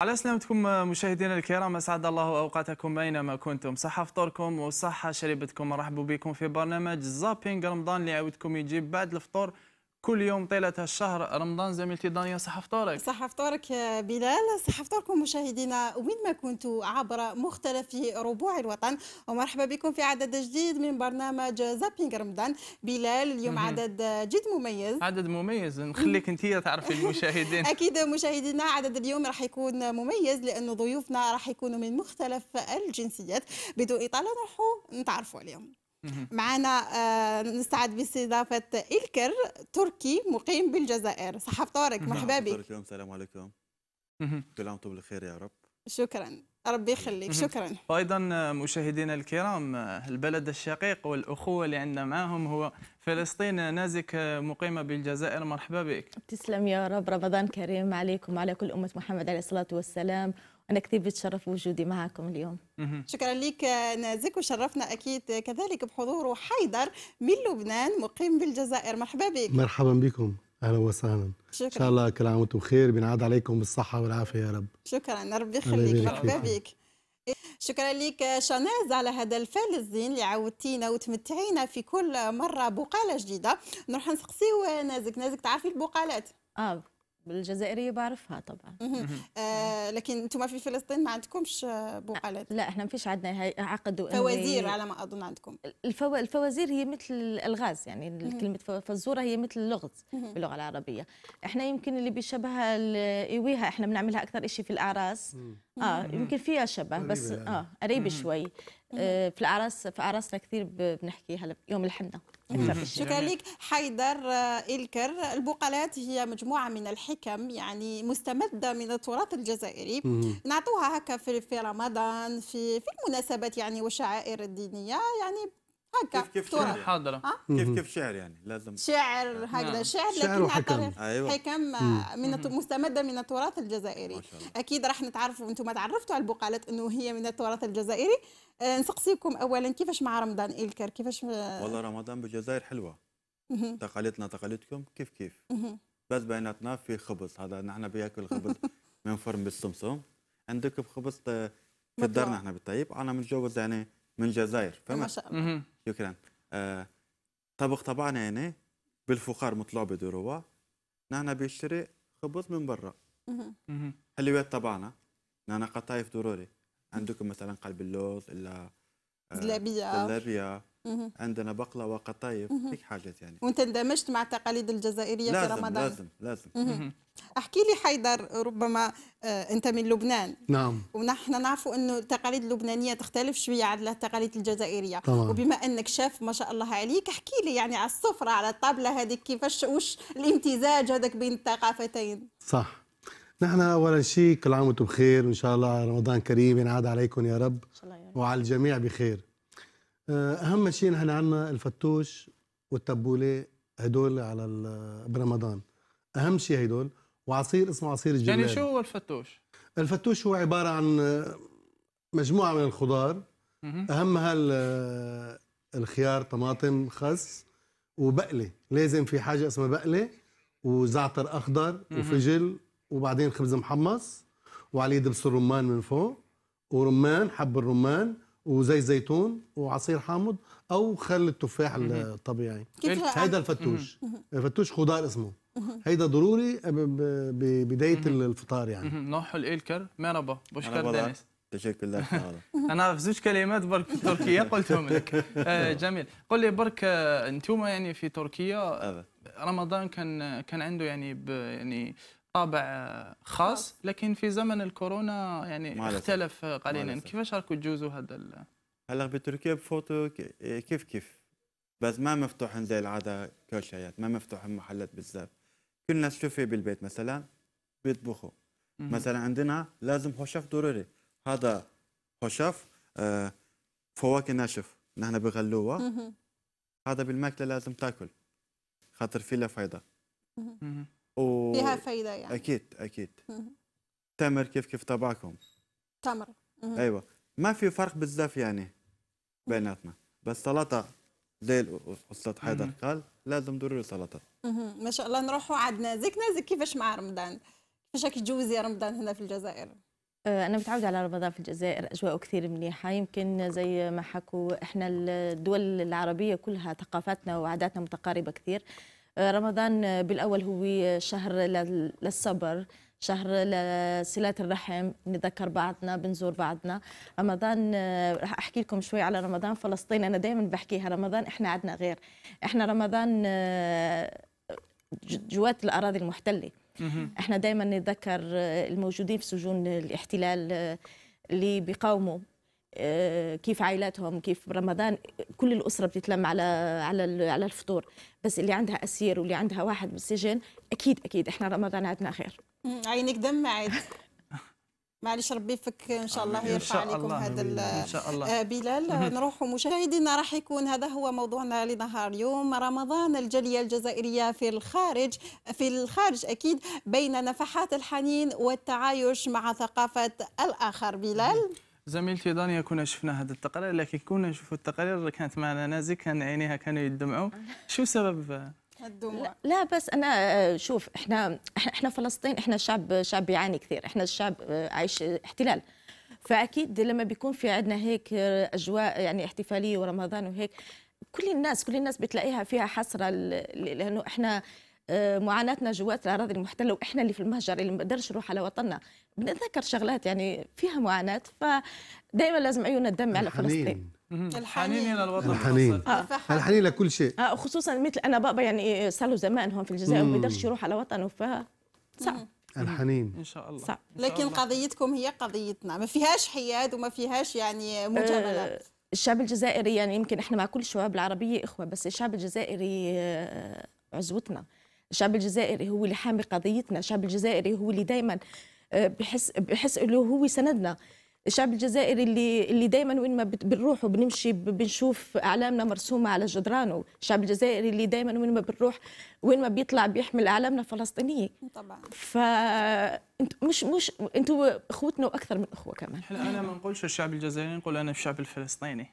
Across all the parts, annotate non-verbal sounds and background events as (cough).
على سلامتكم مشاهدينا الكرام اسعد الله اوقاتكم اينما كنتم صحه فطوركم وصحه شربتكم مرحبا بكم في برنامج زابينغ رمضان اللي يعاودكم يجيب بعد الفطور كل يوم طيلة الشهر رمضان زميلتي دانيا صح فطورك صح فطورك بلال صح فطوركم مشاهدينا وين ما كنتوا عبر مختلف ربوع الوطن ومرحبا بكم في عدد جديد من برنامج زابينغ رمضان بلال اليوم عدد جد مميز عدد مميز (laughs) نخليك انت تعرفي المشاهدين (laughs) اكيد مشاهدينا عدد اليوم راح يكون مميز لانه ضيوفنا راح يكونوا من مختلف الجنسيات بدون اطاله نروحوا نتعرفوا عليهم معنا آه، نستعد باستضافة إلكر تركي مقيم بالجزائر صحف طارق نعم، مرحبا بك السلام عليكم كل عام وانتم بخير يا رب شكرا ربي يخليك شكرا وايضا مشاهدينا الكرام البلد الشقيق والاخوه اللي عندنا معاهم هو فلسطين نازك مقيمه بالجزائر مرحبا بك تسلم يا رب رمضان كريم عليكم وعلى كل امه محمد عليه الصلاه والسلام أنا كثير بتشرف بوجودي معكم اليوم شكرا لك نازك وشرفنا أكيد كذلك بحضور حيدر من لبنان مقيم بالجزائر مرحبا بك مرحبا بكم اهلا وسهلا شكرا. ان شاء الله كل عام وانتم بخير بنعاد عليكم بالصحه والعافيه يا رب شكرا ربي يخليك مرحبا بك شكرا لك شناز على هذا الفال الزين اللي عودتينا وتمتعينا في كل مره بقاله جديده نروح نسقسيو نازك نازك تعرفي البقالات اه الجزائريه بعرفها طبعا آه لكن انتم في فلسطين ما عندكمش آه، بقالات لا احنا ما فيش عندنا هي عقد فوازير على ما اظن عندكم الفو... الفوازير هي مثل الالغاز يعني كلمه فزوره هي مثل اللغز باللغه العربيه احنا يمكن اللي بيشبهها ايويها احنا بنعملها اكثر شيء في الاعراس اه يمكن فيها شبه بس يعني. اه قريب شوي آه في الاعراس في اعراسنا كثير بنحكيها يوم الحنه شكرا لك حيدر آه، الكر البقالات هي مجموعة من الحكم يعني مستمدة من التراث الجزائري نعطوها هكا في رمضان في في المناسبات يعني والشعائر الدينية يعني هكا كيف كيف شعر حاضرة آه؟ كيف كيف شعر يعني لازم شعر نعم. هكذا نعم. شعر لكن أيوة. حكم, حكم آه، من مستمده من التراث الجزائري اكيد راح نتعرفوا انتم تعرفتوا على البقالات انه هي من التراث الجزائري آه، نسقسيكم اولا كيفاش مع رمضان الكر كيفاش آه، والله رمضان بالجزائر حلوه تقاليدنا تقاليدكم كيف كيف بس بيناتنا في خبز هذا نحن بياكل خبز (laughs) من فرن بالسمسم عندك خبز آه، في الدار نحن بالطيب انا متجوز يعني من الجزائر فهمت ما شاء الله شكرا آه طبق طبعنا يعني بالفخار مطلوع بدروه نحن بيشتري خبز من برا حلويات طبعنا نحن قطايف ضروري عندكم مثلا قلب اللوز الا زلابيه آه، زلابيه عندنا بقله قطايف هيك حاجات يعني وانت اندمجت مع التقاليد الجزائريه لازم في رمضان لازم لازم احكي لي حيدر ربما آه، انت من لبنان نعم ونحن نعرفوا انه التقاليد اللبنانيه تختلف شويه عن التقاليد الجزائريه طبعا. وبما انك شاف ما شاء الله عليك احكي لي يعني على السفره على الطابله هذيك كيفاش وش الامتزاج هذاك بين الثقافتين صح نحن اول شيء كل عام وانتم بخير وان شاء الله رمضان كريم ينعاد عليكم يا رب وعلى الجميع بخير آه، اهم شيء نحن عندنا الفتوش والتبوله هدول على برمضان اهم شيء هدول وعصير اسمه عصير الجبال يعني شو هو الفتوش الفتوش هو عباره عن آه، مجموعه من الخضار اهمها آه، الخيار طماطم خس وبقله لازم في حاجه اسمها بقله وزعتر اخضر وفجل وبعدين خبز محمص وعليه دبس الرمان من فوق ورمان حب الرمان وزيت زيتون وعصير حامض او خل التفاح الطبيعي يعني هيدا الفتوش الفتوش خضار اسمه هيدا ضروري ببدايه الفطار يعني نوحل الكر مرحبا بشكر دانيس تشكر الله (laughs) انا في زوج كلمات برك في تركيا قلتهم لك آه، (laughs) جميل قل لي برك آه، انتم يعني في تركيا رمضان كان كان عنده يعني يعني طابع خاص لكن في زمن الكورونا يعني اختلف قليلا كيفاش راك تجوزوا هذا ال... هلا بتركيا بفوتو كيف كيف بس ما مفتوح زي العاده كوشيات يعني ما مفتوح محلات بزاف كل الناس شوفي بالبيت مثلا بيطبخوا مثلا عندنا لازم خشف ضروري هذا خشف آه، فواكه ناشف نحن بغلوه هذا بالماكله لازم تاكل خاطر له فايده و... فيها فايده يعني اكيد اكيد تمر كيف كيف طبعكم تمر ايوه ما في فرق بزاف يعني بيناتنا بس سلطه زي الاستاذ حيدر قال لازم ضروري سلطه ما شاء الله نروحوا عندنا زيك نازك كيفاش مع رمضان كيفاش راك تجوزي رمضان هنا في الجزائر أه، أنا متعودة على رمضان في الجزائر أجواء كثير مليحة يمكن زي ما حكوا إحنا الدول العربية كلها ثقافاتنا وعاداتنا متقاربة كثير رمضان بالاول هو شهر للصبر شهر لصلة الرحم نذكر بعضنا بنزور بعضنا رمضان رح أحكي لكم شوي على رمضان فلسطين أنا دايما بحكيها رمضان إحنا عدنا غير إحنا رمضان جوات الأراضي المحتلة إحنا دايما نتذكر الموجودين في سجون الاحتلال اللي بيقاوموا آه، كيف عائلاتهم كيف رمضان كل الاسره بتتلم على على على الفطور بس اللي عندها اسير واللي عندها واحد بالسجن اكيد اكيد احنا رمضان عندنا خير عينك دمعت (laughs) معلش ربي يفك ان شاء الله يرفع عليكم هذا ان شاء الله آه، بلال نروحوا مشاهدينا راح يكون هذا هو موضوعنا لنهار اليوم رمضان الجاليه الجزائريه في الخارج في الخارج اكيد بين نفحات الحنين والتعايش مع ثقافه الاخر بلال زميلتي دانيا كنا شفنا هذا التقرير لكن كنا نشوفوا التقرير كانت معنا نازي كان عينيها كانوا يدمعوا (laughs) شو سبب الدموع لا بس انا آه، شوف احنا احنا فلسطين احنا شعب شعب بيعاني كثير احنا الشعب آه، عايش احتلال فاكيد لما بيكون في عندنا هيك آه، اجواء يعني احتفاليه ورمضان وهيك كل الناس كل الناس بتلاقيها فيها حسره لانه احنا معاناتنا جوات الاراضي المحتله واحنا اللي في المهجر اللي ما بنقدرش نروح على وطننا بنتذكر شغلات يعني فيها معاناة فدائما لازم عيون الدم على فلسطين الحنين الى الوطن الحنين آه. الحنين لكل شيء آه خصوصا مثل انا بابا يعني صار له زمان هون في الجزائر وما يقدرش يروح على وطنه ف صعب الحنين ان شاء الله صح. لكن قضيتكم هي قضيتنا ما فيهاش حياد وما فيهاش يعني آه، مجاملات آه الشعب الجزائري يعني يمكن احنا مع كل الشعوب العربيه اخوه بس الشعب الجزائري آه، عزوتنا الشعب الجزائري هو اللي حامي قضيتنا الشعب الجزائري هو اللي دائما آه، بحس بحس انه هو سندنا الشعب الجزائري اللي اللي دائما وين ما بنروح وبنمشي بنشوف اعلامنا مرسومه على جدرانه، الشعب الجزائري اللي دائما وين ما بنروح وين ما بيطلع بيحمل اعلامنا فلسطينيه طبعا. ف مش مش انتوا اخوتنا واكثر من اخوه كمان. احنا انا ما نقولش الشعب الجزائري نقول انا الشعب الفلسطيني.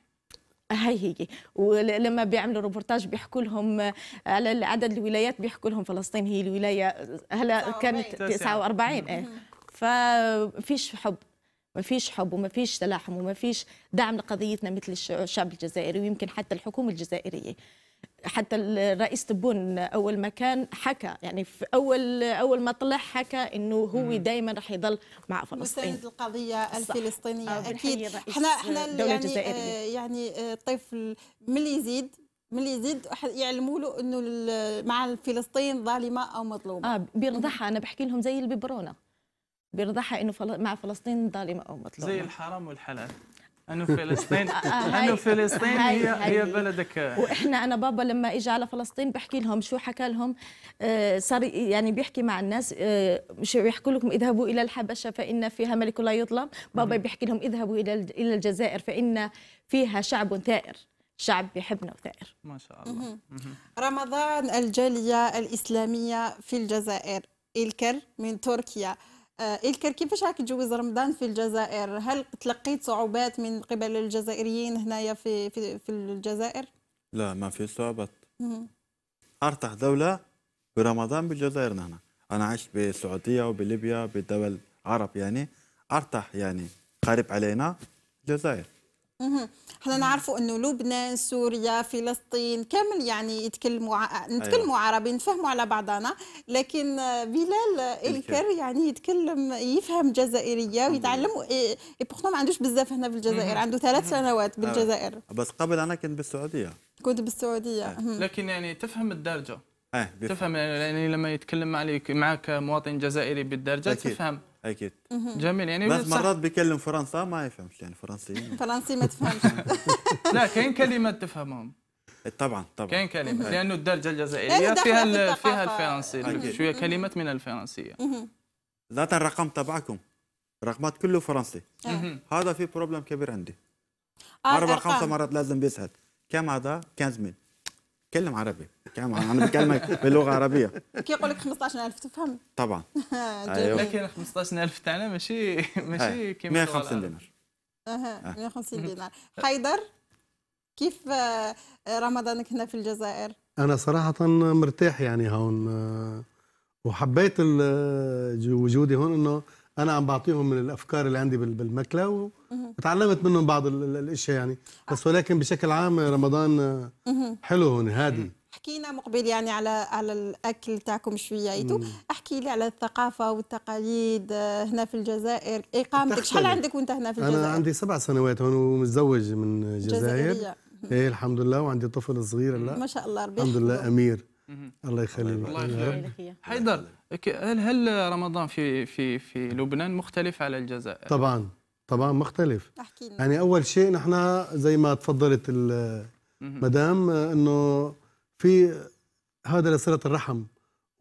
هاي هي ولما بيعملوا روبورتاج بيحكوا لهم على عدد الولايات بيحكوا لهم فلسطين هي الولايه هلا كانت 49 ايه ففيش حب ما فيش حب وما فيش تلاحم وما فيش دعم لقضيتنا مثل الشعب الجزائري ويمكن حتى الحكومة الجزائرية حتى الرئيس تبون اول ما كان حكى يعني في اول اول ما طلع حكى انه هو دائما راح يضل مع فلسطين مستند القضيه الفلسطينيه آه، اكيد احنا احنا يعني آه، يعني الطفل آه، ملي يزيد ملي يزيد يعلموا له انه مع فلسطين ظالمه او مظلومه اه بيرضحها انا بحكي لهم زي الببرونه بيرضعها انه فل... مع فلسطين ظالمه او مظلومه زي الحرام والحلال انه (laughs) فلسطين آه، آه، انه فلسطين هي هي بلدك واحنا انا بابا لما اجى على فلسطين بحكي لهم شو حكى لهم آه، صار يعني بيحكي مع الناس مش بيحكوا لكم اذهبوا الى الحبشه فان فيها ملك لا يظلم بابا بيحكي لهم اذهبوا الى الى الجزائر فان فيها شعب ثائر شعب بيحبنا وثائر ما شاء الله رمضان الجاليه الاسلاميه في الجزائر الكر من تركيا آه، إلكر كيفاش راك تجوز رمضان في الجزائر هل تلقيت صعوبات من قبل الجزائريين هنايا في في, في الجزائر لا ما في صعوبات ارتاح دوله برمضان بالجزائر هنا انا عشت بالسعوديه وبليبيا بدول عرب يعني ارتاح يعني قريب علينا الجزائر احنا نعرفوا انه لبنان سوريا فلسطين كامل يعني يتكلموا ع... نتكلموا أيوة. عربي نفهموا على بعضنا لكن بلال الكر يعني يتكلم يفهم جزائريه ويتعلم اي إيه، ما عندوش بزاف هنا في الجزائر عنده ثلاث سنوات أيوة. بالجزائر بس قبل انا كنت بالسعوديه كنت بالسعوديه أيوة. لكن يعني تفهم الدرجه اه تفهم يعني لما يتكلم عليك معك مواطن جزائري بالدرجه أكيد. تفهم اكيد جميل يعني بس مرات بيكلم فرنسا ما يفهمش يعني فرنسي فرنسي ما تفهمش (laughs) لا كاين كلمات تفهمهم طبعا طبعا كاين كلمات لانه الدرجه الجزائريه فيها فيها الفرنسي شويه كلمات من الفرنسيه ذات الرقم تبعكم رقمات كله فرنسي آه. هذا في بروبلم كبير عندي آه، اربع خمسه مرات لازم بيسهل كم هذا 15000 كلم عربي بتكلم انا بكلمك باللغه العربيه كي يقول لك 15000 تفهم طبعا (laughs) أيوه. لكن 15000 تاعنا ماشي ماشي كيما 150 دينار اها 150 آه. دينار حيدر كيف آه، رمضانك هنا في الجزائر انا صراحه مرتاح يعني هون آه، وحبيت وجودي هون انه انا عم بعطيهم من الافكار اللي عندي بالمكله وتعلمت منهم بعض الاشياء يعني بس ولكن بشكل عام رمضان حلو هون هادي حكينا مقبل يعني على على الاكل تاعكم شويه ايتو احكي لي على الثقافه والتقاليد آه، هنا في الجزائر اقامتك شحال عندك وانت هنا في الجزائر انا عندي سبع سنوات ومتزوج من الجزائر ايه الحمد لله وعندي طفل صغير لا ما شاء الله ربي الحمد لله امير الله يخليك الله يخليك حيدر هل هل رمضان في في في لبنان مختلف على الجزائر طبعا طبعا مختلف احكي يعني اول شيء نحن زي ما تفضلت مدام آه، انه في هذا لصله الرحم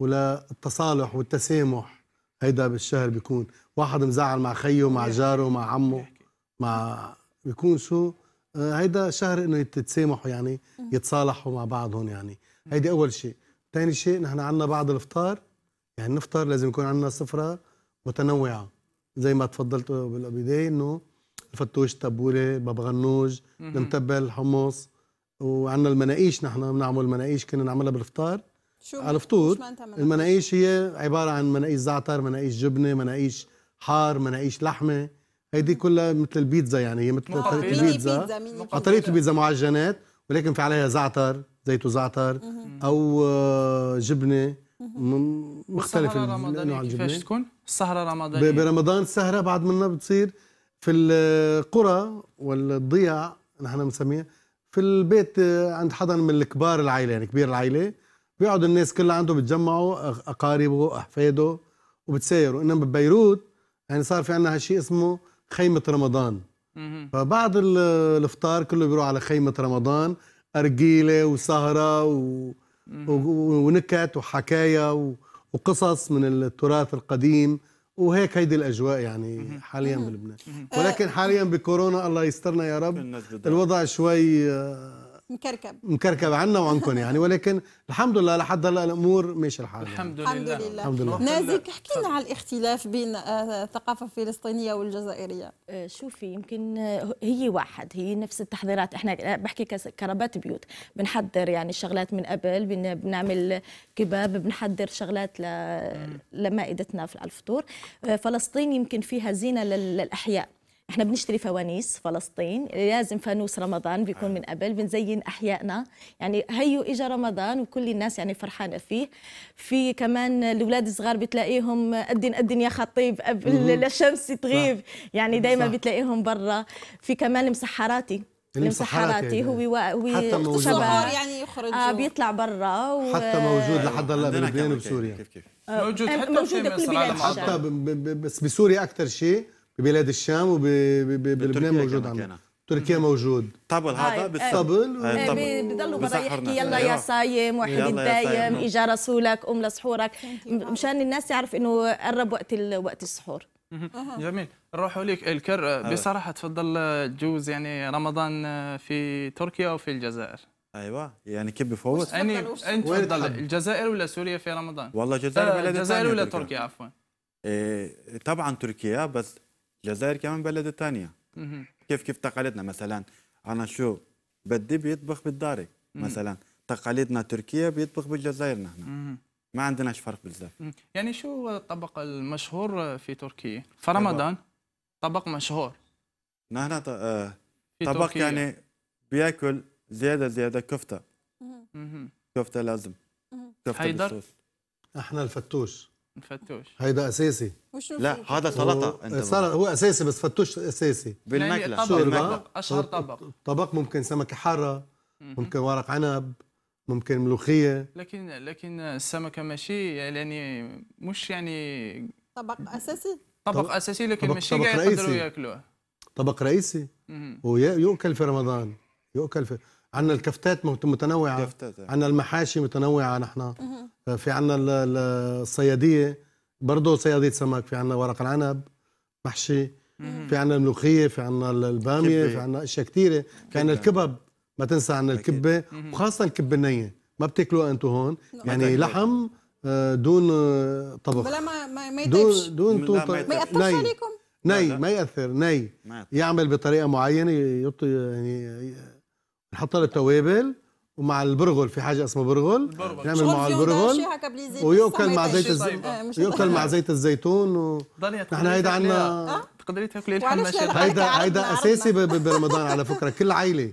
وللتصالح والتسامح هيدا بالشهر بيكون واحد مزعل مع خيه مع جاره مع عمه مع بيكون شو آه، هيدا شهر انه يتسامحوا يعني يتصالحوا مع بعضهم يعني هيدي اول شيء ثاني شيء نحن عندنا بعد الافطار يعني نفطر لازم يكون عندنا سفره متنوعه زي ما تفضلت بالبدايه انه الفتوش تبوله بابا غنوج المتبل حمص وعندنا المناقيش نحن بنعمل مناقيش كنا نعملها بالفطار شو على الفطور المناقيش هي عباره عن مناقيش زعتر مناقيش جبنه مناقيش حار مناقيش لحمه هيدي كلها مثل البيتزا يعني هي مثل آه، طريقه البيتزا طريقه البيتزا معجنات ولكن في عليها زعتر زيت وزعتر او آه، جبنه مختلفه نوع الجبنه كيفاش تكون؟ السهره رمضانيه برمضان السهره بعد منا بتصير في القرى والضيع نحن بنسميها في البيت آه، عند حدا من الكبار العائله يعني كبير العائله بيقعدوا الناس كلها عنده بتجمعوا اقاربه احفاده وبتسايروا انما ببيروت يعني صار في عندنا هالشيء اسمه خيمه رمضان فبعد الافطار كله بيروح على خيمه رمضان ارجيله وسهره و... ونكت وحكايا و... وقصص من التراث القديم وهيك هيدي الاجواء يعني حاليا بلبنان ولكن آه، حاليا بكورونا الله يسترنا يا رب الوضع شوي آه، مكركب مكركب عنا وعنكم يعني ولكن الحمد لله لحد هلا الامور ماشي الحال يعني. الحمد, لله الحمد لله الحمد لله نازك احكي لنا على الاختلاف بين آه، الثقافه الفلسطينيه والجزائريه آه، شوفي يمكن آه، هي واحد هي نفس التحضيرات احنا بحكي كربات بيوت بنحضر يعني شغلات من قبل بنعمل كباب بنحضر شغلات لمائدتنا في الفطور فلسطين يمكن فيها زينه للاحياء احنا بنشتري فوانيس فلسطين لازم فانوس رمضان بيكون من آه. قبل بنزين احيائنا يعني هيو اجى رمضان وكل الناس يعني فرحانه فيه في كمان الاولاد الصغار بتلاقيهم قدن قدن يا خطيب قبل الشمس تغيب يعني دائما بتلاقيهم برا في كمان المسحراتي المسحراتي هو و... هو حتى يعني يخرج آه بيطلع برا و... حتى موجود لحد هلا بلبنان وسوريا كيف كيف آه، موجود حتى موجود بكل بلاد حتى بس بسوريا اكثر شيء ببلاد الشام وبلبنان موجود عندنا تركيا موجود طبل هذا بالطبل آه، إيه، إيه، بضلوا برا يحكي يلا يا صايم وحيد دايم اجى رسولك ام لسحورك مشان الناس يعرف انه قرب وقت وقت السحور جميل نروح لك الكر بصراحه تفضل تجوز يعني رمضان آه، في تركيا وفي الجزائر ايوه يعني كيف بفوت يعني انت تفضل الجزائر ولا سوريا في رمضان والله الجزائر آه، بلد الجزائر ولا تركيا عفوا إيه، طبعا تركيا بس الجزائر كمان بلد ثانيه كيف كيف تقاليدنا مثلا انا شو بدي بيطبخ بالداري مثلا تقاليدنا تركيا بيطبخ بالجزائر نحن ما عندناش فرق بزاف يعني شو الطبق المشهور في تركيا في رمضان طبق مشهور نحن آه، طبق يعني بياكل زياده زياده كفته كفته لازم كفته حيدر بالصوص احنا الفتوش فتوش هيدا اساسي لا هذا سلطه انت سلطه هو اساسي بس فتوش اساسي بالمقلى يعني اشهر طبق طبق ممكن سمكه حاره ممكن ورق عنب ممكن ملوخيه لكن لكن السمكه ماشي يعني مش يعني طبق اساسي طبق اساسي لكن طبق ماشي قاعد يقدروا ياكلوه طبق رئيسي ويؤكل في رمضان يؤكل في عندنا الكفتات متنوعه كفتات ايه. عندنا المحاشي متنوعه نحن في عندنا الصياديه برضه صياديه سمك في عندنا ورق العنب محشي في عندنا الملوخيه في عندنا الباميه في عندنا اشياء كثيره في عندنا الكبب ما تنسى عن الكبه وخاصه الكبه النيه ما بتاكلوها انتم هون يعني لحم آه، دون آه، طبخ بلا ما ما دون دون ما يأثرش عليكم ني ما يأثر ني يعمل بطريقه معينه يعني نحط له توابل ومع البرغل في حاجه اسمها برغل نعمل مع البرغل ويؤكل مع زيت الزيتون طيب. آه، يؤكل طيب. مع زيت الزيتون و... نحن هيدا عندنا آه؟ تقدري تاكلي الحماشات هيدا هيدا اساسي برمضان على فكره كل عائله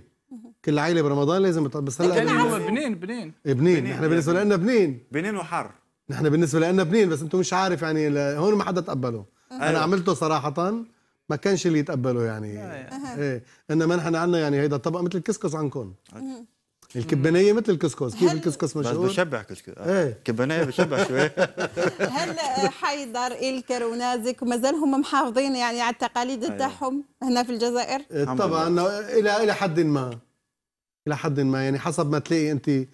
كل عائله برمضان لازم بس هلا يعني بنين بنين بنين بنين نحن بالنسبه يعني لنا بنين بنين وحر نحن بالنسبه لنا بنين بس انتم مش عارف يعني هون ما حدا تقبله أيوه. انا عملته صراحه ما كانش اللي يتقبله يعني ايه انما نحن عندنا يعني هيدا الطبق مثل الكسكس عندكم الكبانيه مثل الكسكس كيف الكسكس مشهور بس بشبع كسكس آه. ايه كبانيه بشبع شوي (laughs) هل حيدر الكر ونازك مازال هم محافظين يعني على التقاليد أيوه. تاعهم هنا في الجزائر إيه، طبعا الى الى حد ما الى حد ما يعني حسب ما تلاقي انت الجو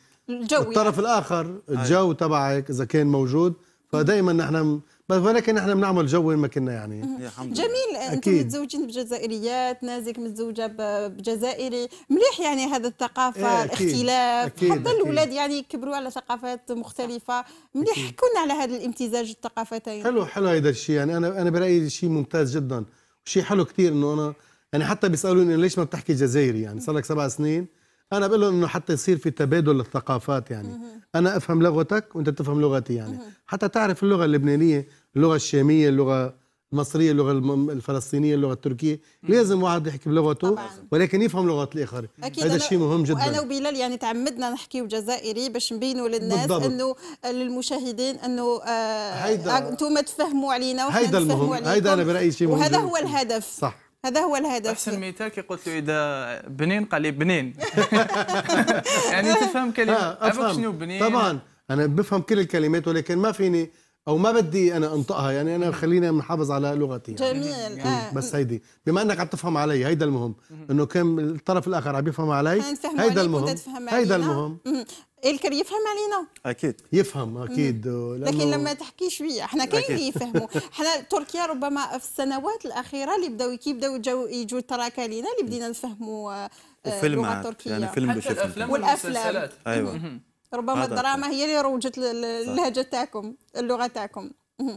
يعني. الطرف يعني. الاخر أيوه. الجو تبعك اذا كان موجود فدائما نحن بس ولكن احنا بنعمل جو وين ما كنا يعني جميل انتم متزوجين بجزائريات نازك متزوجه بجزائري مليح يعني هذا الثقافه إيه، أكيد. الاختلاف أكيد. حتى الاولاد يعني كبروا على ثقافات مختلفه مليح كنا على هذا الامتزاج الثقافتين حلو حلو هذا الشيء يعني انا انا برايي شيء ممتاز جدا شيء حلو كثير انه انا يعني حتى بيسالوني ليش ما بتحكي جزائري يعني صار لك سبع سنين انا بقول لهم انه حتى يصير في تبادل الثقافات يعني مه. انا افهم لغتك وانت تفهم لغتي يعني مه. حتى تعرف اللغه اللبنانيه اللغه الشاميه اللغه المصريه اللغه الفلسطينيه اللغه التركيه لازم واحد يحكي بلغته طبعاً. ولكن يفهم لغه الاخر هذا شيء مهم جدا انا وبلال يعني تعمدنا نحكي جزائري باش نبينوا للناس انه للمشاهدين انه آه انتم تفهموا علينا وحنا نفهموا عليكم هيدا هيدا انا برايي شيء مهم وهذا هو الهدف صح هذا هو الهدف احسن مثال كي قلت له اذا بنين قال لي بنين (laughs) يعني تفهم كلمه آه شنو بنين طبعا انا بفهم كل الكلمات ولكن ما فيني او ما بدي انا انطقها يعني انا خليني محافظ على لغتي يعني. جميل آه. بس هيدي بما انك عم تفهم علي هيدا المهم انه كان الطرف الاخر عم يفهم علي هيدا المهم هيدا المهم الكل يفهم علينا اكيد يفهم اكيد لكن لما تحكي شويه احنا كاين اللي يفهموا (laughs) احنا تركيا ربما في السنوات الاخيره اللي بداو كي بداو يجوا تراكا لينا اللي بدينا نفهموا آه، اللغه التركيه يعني فيلم حتى الافلام والمسلسلات ايوه ربما الدراما هي اللي روجت اللهجه تاعكم اللغه تاعكم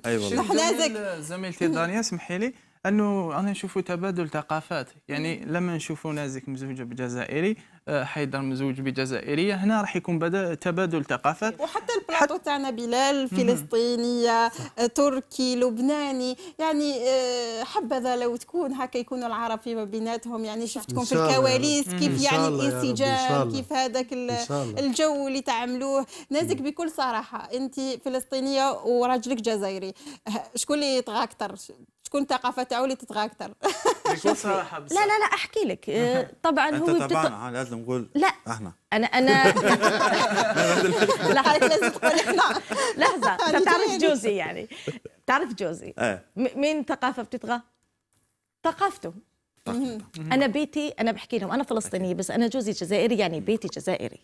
ايوا (laughs) نحنا زميلتي دانيا سمحي لي انه انا نشوفوا تبادل ثقافات يعني لما نشوفوا نازك مزوجه بجزائري آه، حيدر مزوج بجزائريه هنا راح يكون بدا تبادل ثقافات إيه، وحتى البلاطو حت... تاعنا بلال فلسطينيه آه، تركي لبناني يعني آه، حبذا لو تكون هكا يكونوا العرب فيما بيناتهم يعني شفتكم في الكواليس كيف يعني الانسجام كيف هذاك الجو اللي تعملوه نازك بكل صراحه انت فلسطينيه وراجلك جزائري شكون اللي يطغى اكثر تكون الثقافه تاعو اللي تطغى اكثر (laughs) لا لا لا احكي لك (laughs) طبعا هو انت لازم نقول لا احنا انا انا (laughs) لا لازم تقول احنا لحظه انت تعرف جوزي يعني تعرف جوزي إيه. مين ثقافه بتطغى ثقافته انا بيتي انا بحكي لهم انا فلسطينيه بس انا جوزي جزائري يعني بيتي جزائري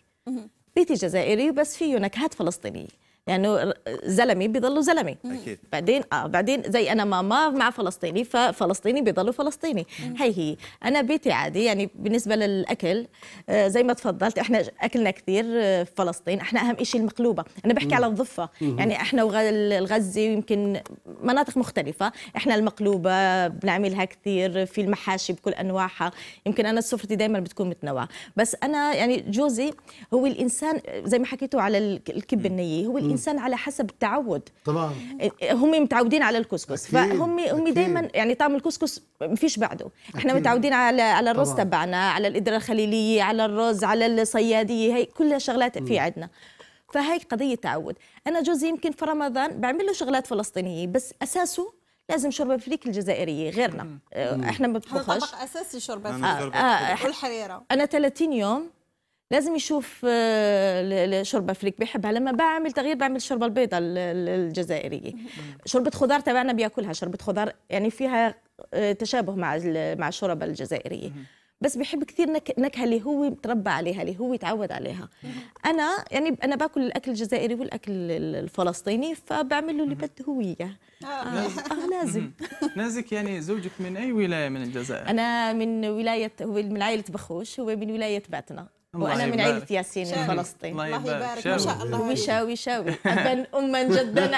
بيتي جزائري بس فيه نكهات فلسطينيه لانه يعني زلمي بيضلوا زلمي أكيد. بعدين اه بعدين زي انا ماما مع فلسطيني ففلسطيني بيضلوا فلسطيني مم. هي هي انا بيتي عادي يعني بالنسبه للاكل آه، زي ما تفضلت احنا اكلنا كثير في آه، فلسطين احنا اهم شيء المقلوبه انا بحكي مم. على الضفه مم. يعني احنا والغزه ويمكن مناطق مختلفه احنا المقلوبه بنعملها كثير في المحاشي بكل انواعها يمكن انا سفرتي دائما بتكون متنوعه بس انا يعني جوزي هو الانسان آه، زي ما حكيتوا على الكب النيه هو الإنسان الانسان على حسب التعود طبعا إيه، هم متعودين على الكسكس فهم هم دائما يعني طعم الكسكس ما فيش بعده احنا أكيد. متعودين على على الرز تبعنا على القدره الخليليه على الرز على الصياديه هي كلها شغلات في عندنا فهي قضيه تعود انا جوزي يمكن في رمضان بعمل له شغلات فلسطينيه بس اساسه لازم شوربه فريك الجزائريه غيرنا مم. إيه، احنا ما بنطبخش طبق اساسي شوربه فريك آه، آه، والحريره انا 30 يوم لازم يشوف آه، الشوربه فليك بيحبها لما بعمل تغيير بعمل الشوربه البيضاء الجزائريه شوربه خضار تبعنا بياكلها شوربه خضار يعني فيها آه، تشابه مع مع الشوربه الجزائريه بس بيحب كثير نكهه اللي هو متربى عليها اللي هو تعود عليها انا يعني انا باكل الاكل الجزائري والاكل الفلسطيني فبعمل له اللي بده هو اياه آه،, اه لازم نازك يعني زوجك من اي ولايه من الجزائر انا من ولايه هو من عائله بخوش هو من ولايه باتنا وانا من عيلة ياسين من فلسطين الله يبارك ما شاء الله وشاوي شاوي ابا اما جدا (laughs)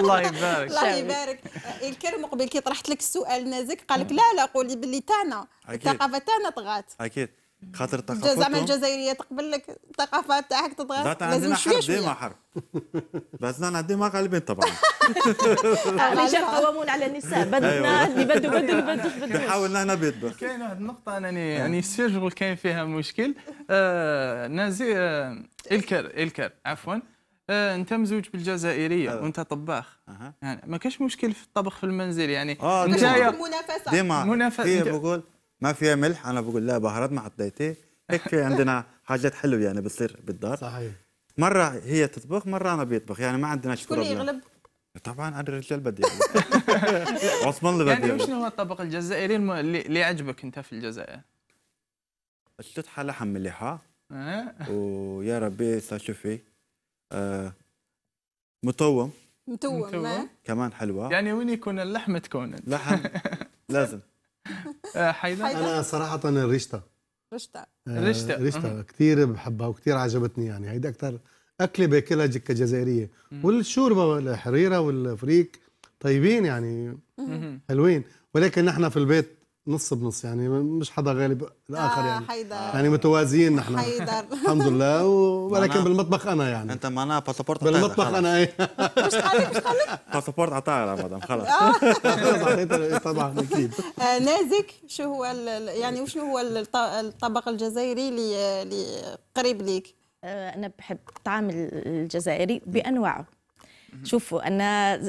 الله يبارك الله يبارك الكرم قبل كي طرحت لك السؤال نازك قال لك لا لا قولي باللي تانا الثقافه تانا طغات اكيد خاطر الثقافه زعما الجزائريه تقبل لك الثقافه تاعك تتغير زعما عندنا حرب ديما حرب بس نحن ديما غالبين طبعا الرجال (laughs) (laughs) قوامون على النساء أيوة. بدنا اللي بدو بدو اللي بدو بدو نحاول نحن بيد كاين واحد النقطه انني يعني نعم. سيرجو كاين فيها مشكل آه، نازي آه، الكر الكر عفوا آه، انت مزوج بالجزائريه أه. وانت طباخ أه. يعني ما كاش مشكل في الطبخ في المنزل يعني انت منافسه ديما منافسه بقول ما فيها ملح انا بقول لا بهارات ما حطيتيه هيك في عندنا حاجات حلوه يعني بتصير بالدار صحيح مره هي تطبخ مره انا بيطبخ يعني ما عندنا كل يغلب طبعا انا الرجال بدي عثمان (laughs) اللي بدي يعني شنو هو الطبق الجزائري اللي عجبك انت في الجزائر؟ الشطحه لحم مليحه أه؟ ويا ربي شوفي آه، متوم مطوم متوم كمان حلوه يعني وين يكون اللحم تكون لحم (laughs) لازم آه، حيدر انا صراحه الرشته آه، رشته رشته رشته كثير بحبها وكثير عجبتني يعني هيدي اكثر اكله باكلها جكه جزائريه والشوربه الحريره والفريك طيبين يعني حلوين ولكن نحن في البيت نص بنص يعني مش حدا غالب الاخر آه يعني حيدر. يعني متوازيين نحن حيدر (laughs) الحمد لله ولكن بالمطبخ انا يعني انت معناها باسبورت بالمطبخ انا اي (laughs) مش خليك مش خليك باسبورت عطاها مدام خلص آه. إيه، طبعا اكيد آه، نازك شو هو يعني وشو هو الطبق الجزائري اللي قريب ليك آه، انا بحب الطعام الجزائري بانواعه شوفوا انا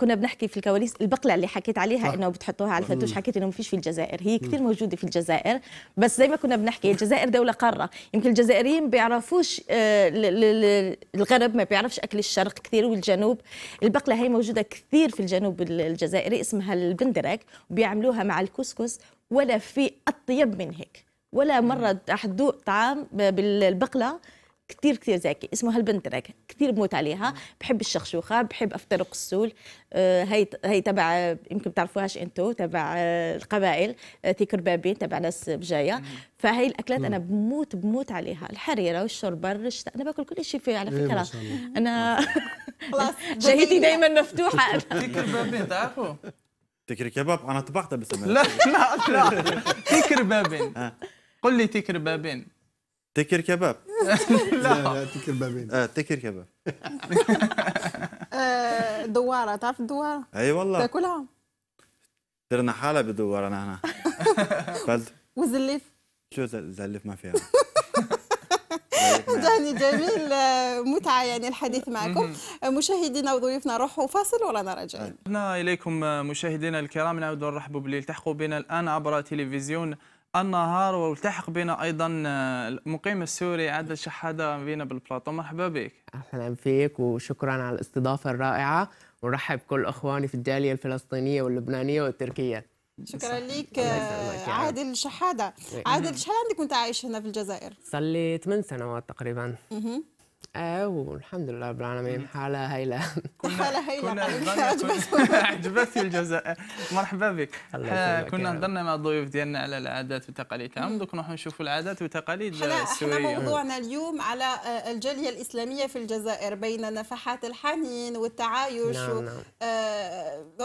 كنا بنحكي في الكواليس البقله اللي حكيت عليها انه بتحطوها على الفتوش حكيت انه ما فيش في الجزائر هي كثير موجوده في الجزائر بس زي ما كنا بنحكي الجزائر دوله قاره يمكن الجزائريين بيعرفوش آه، الغرب ما بيعرفش اكل الشرق كثير والجنوب البقله هي موجوده كثير في الجنوب الجزائري اسمها البندرك بيعملوها مع الكسكس ولا في اطيب من هيك ولا مره راح طعام بالبقله كثير كثير ذكي اسمه هالبنت راك كثير بموت عليها بحب الشخشوخه بحب افترق السول آه هي هي تبع آه، يمكن بتعرفوهاش انتم تبع آه، القبائل آه تيكر بابين تبع ناس بجايه فهي الاكلات انا بموت بموت عليها الحريره والشوربه الرشته انا باكل كل شيء فيها على إيه، فكره انا (laughs) خلاص شهيتي دائما مفتوحه (laughs) تيكر بابين تعرفوا تيكر كباب انا طبختها بس لا لا لا تيكر بابين قل لي تيكر بابين تكر كباب (laughs) لا تكر بابين اه تكر كباب (laughs) آه، دواره تعرف الدواره اي والله تاكلها درنا حاله بدوارنا نحن (laughs) فلت وزليف شو زليف ما فيها يعني جميل آه، متعة يعني الحديث معكم مشاهدينا وضيوفنا روحوا فاصل ورانا راجعين. إليكم آه، مشاهدينا الكرام نعود نرحبوا باللي التحقوا بنا الآن عبر تلفزيون النهار والتحق بنا ايضا آه، المقيم السوري عادل شحاده بينا بالبلاطه مرحبا بك اهلا فيك وشكرا على الاستضافه الرائعه ونرحب كل اخواني في الجاليه الفلسطينيه واللبنانيه والتركيه شكرا لك آه، عادل شحاده إيه. عادل شحال عندك وانت عايش هنا في الجزائر؟ صار لي سنوات تقريبا آه، والحمد لله رب العالمين حالة هايلة (laughs) حالة هايلة عجبتني (laughs) (laughs) الجزاء مرحبا بك آه، كنا هضرنا مع الضيوف ديالنا على العادات والتقاليد تاعهم دوك نروحوا نشوفوا العادات والتقاليد السورية احنا آه. موضوعنا اليوم على الجالية الإسلامية في الجزائر بين نفحات الحنين والتعايش نعم نعم.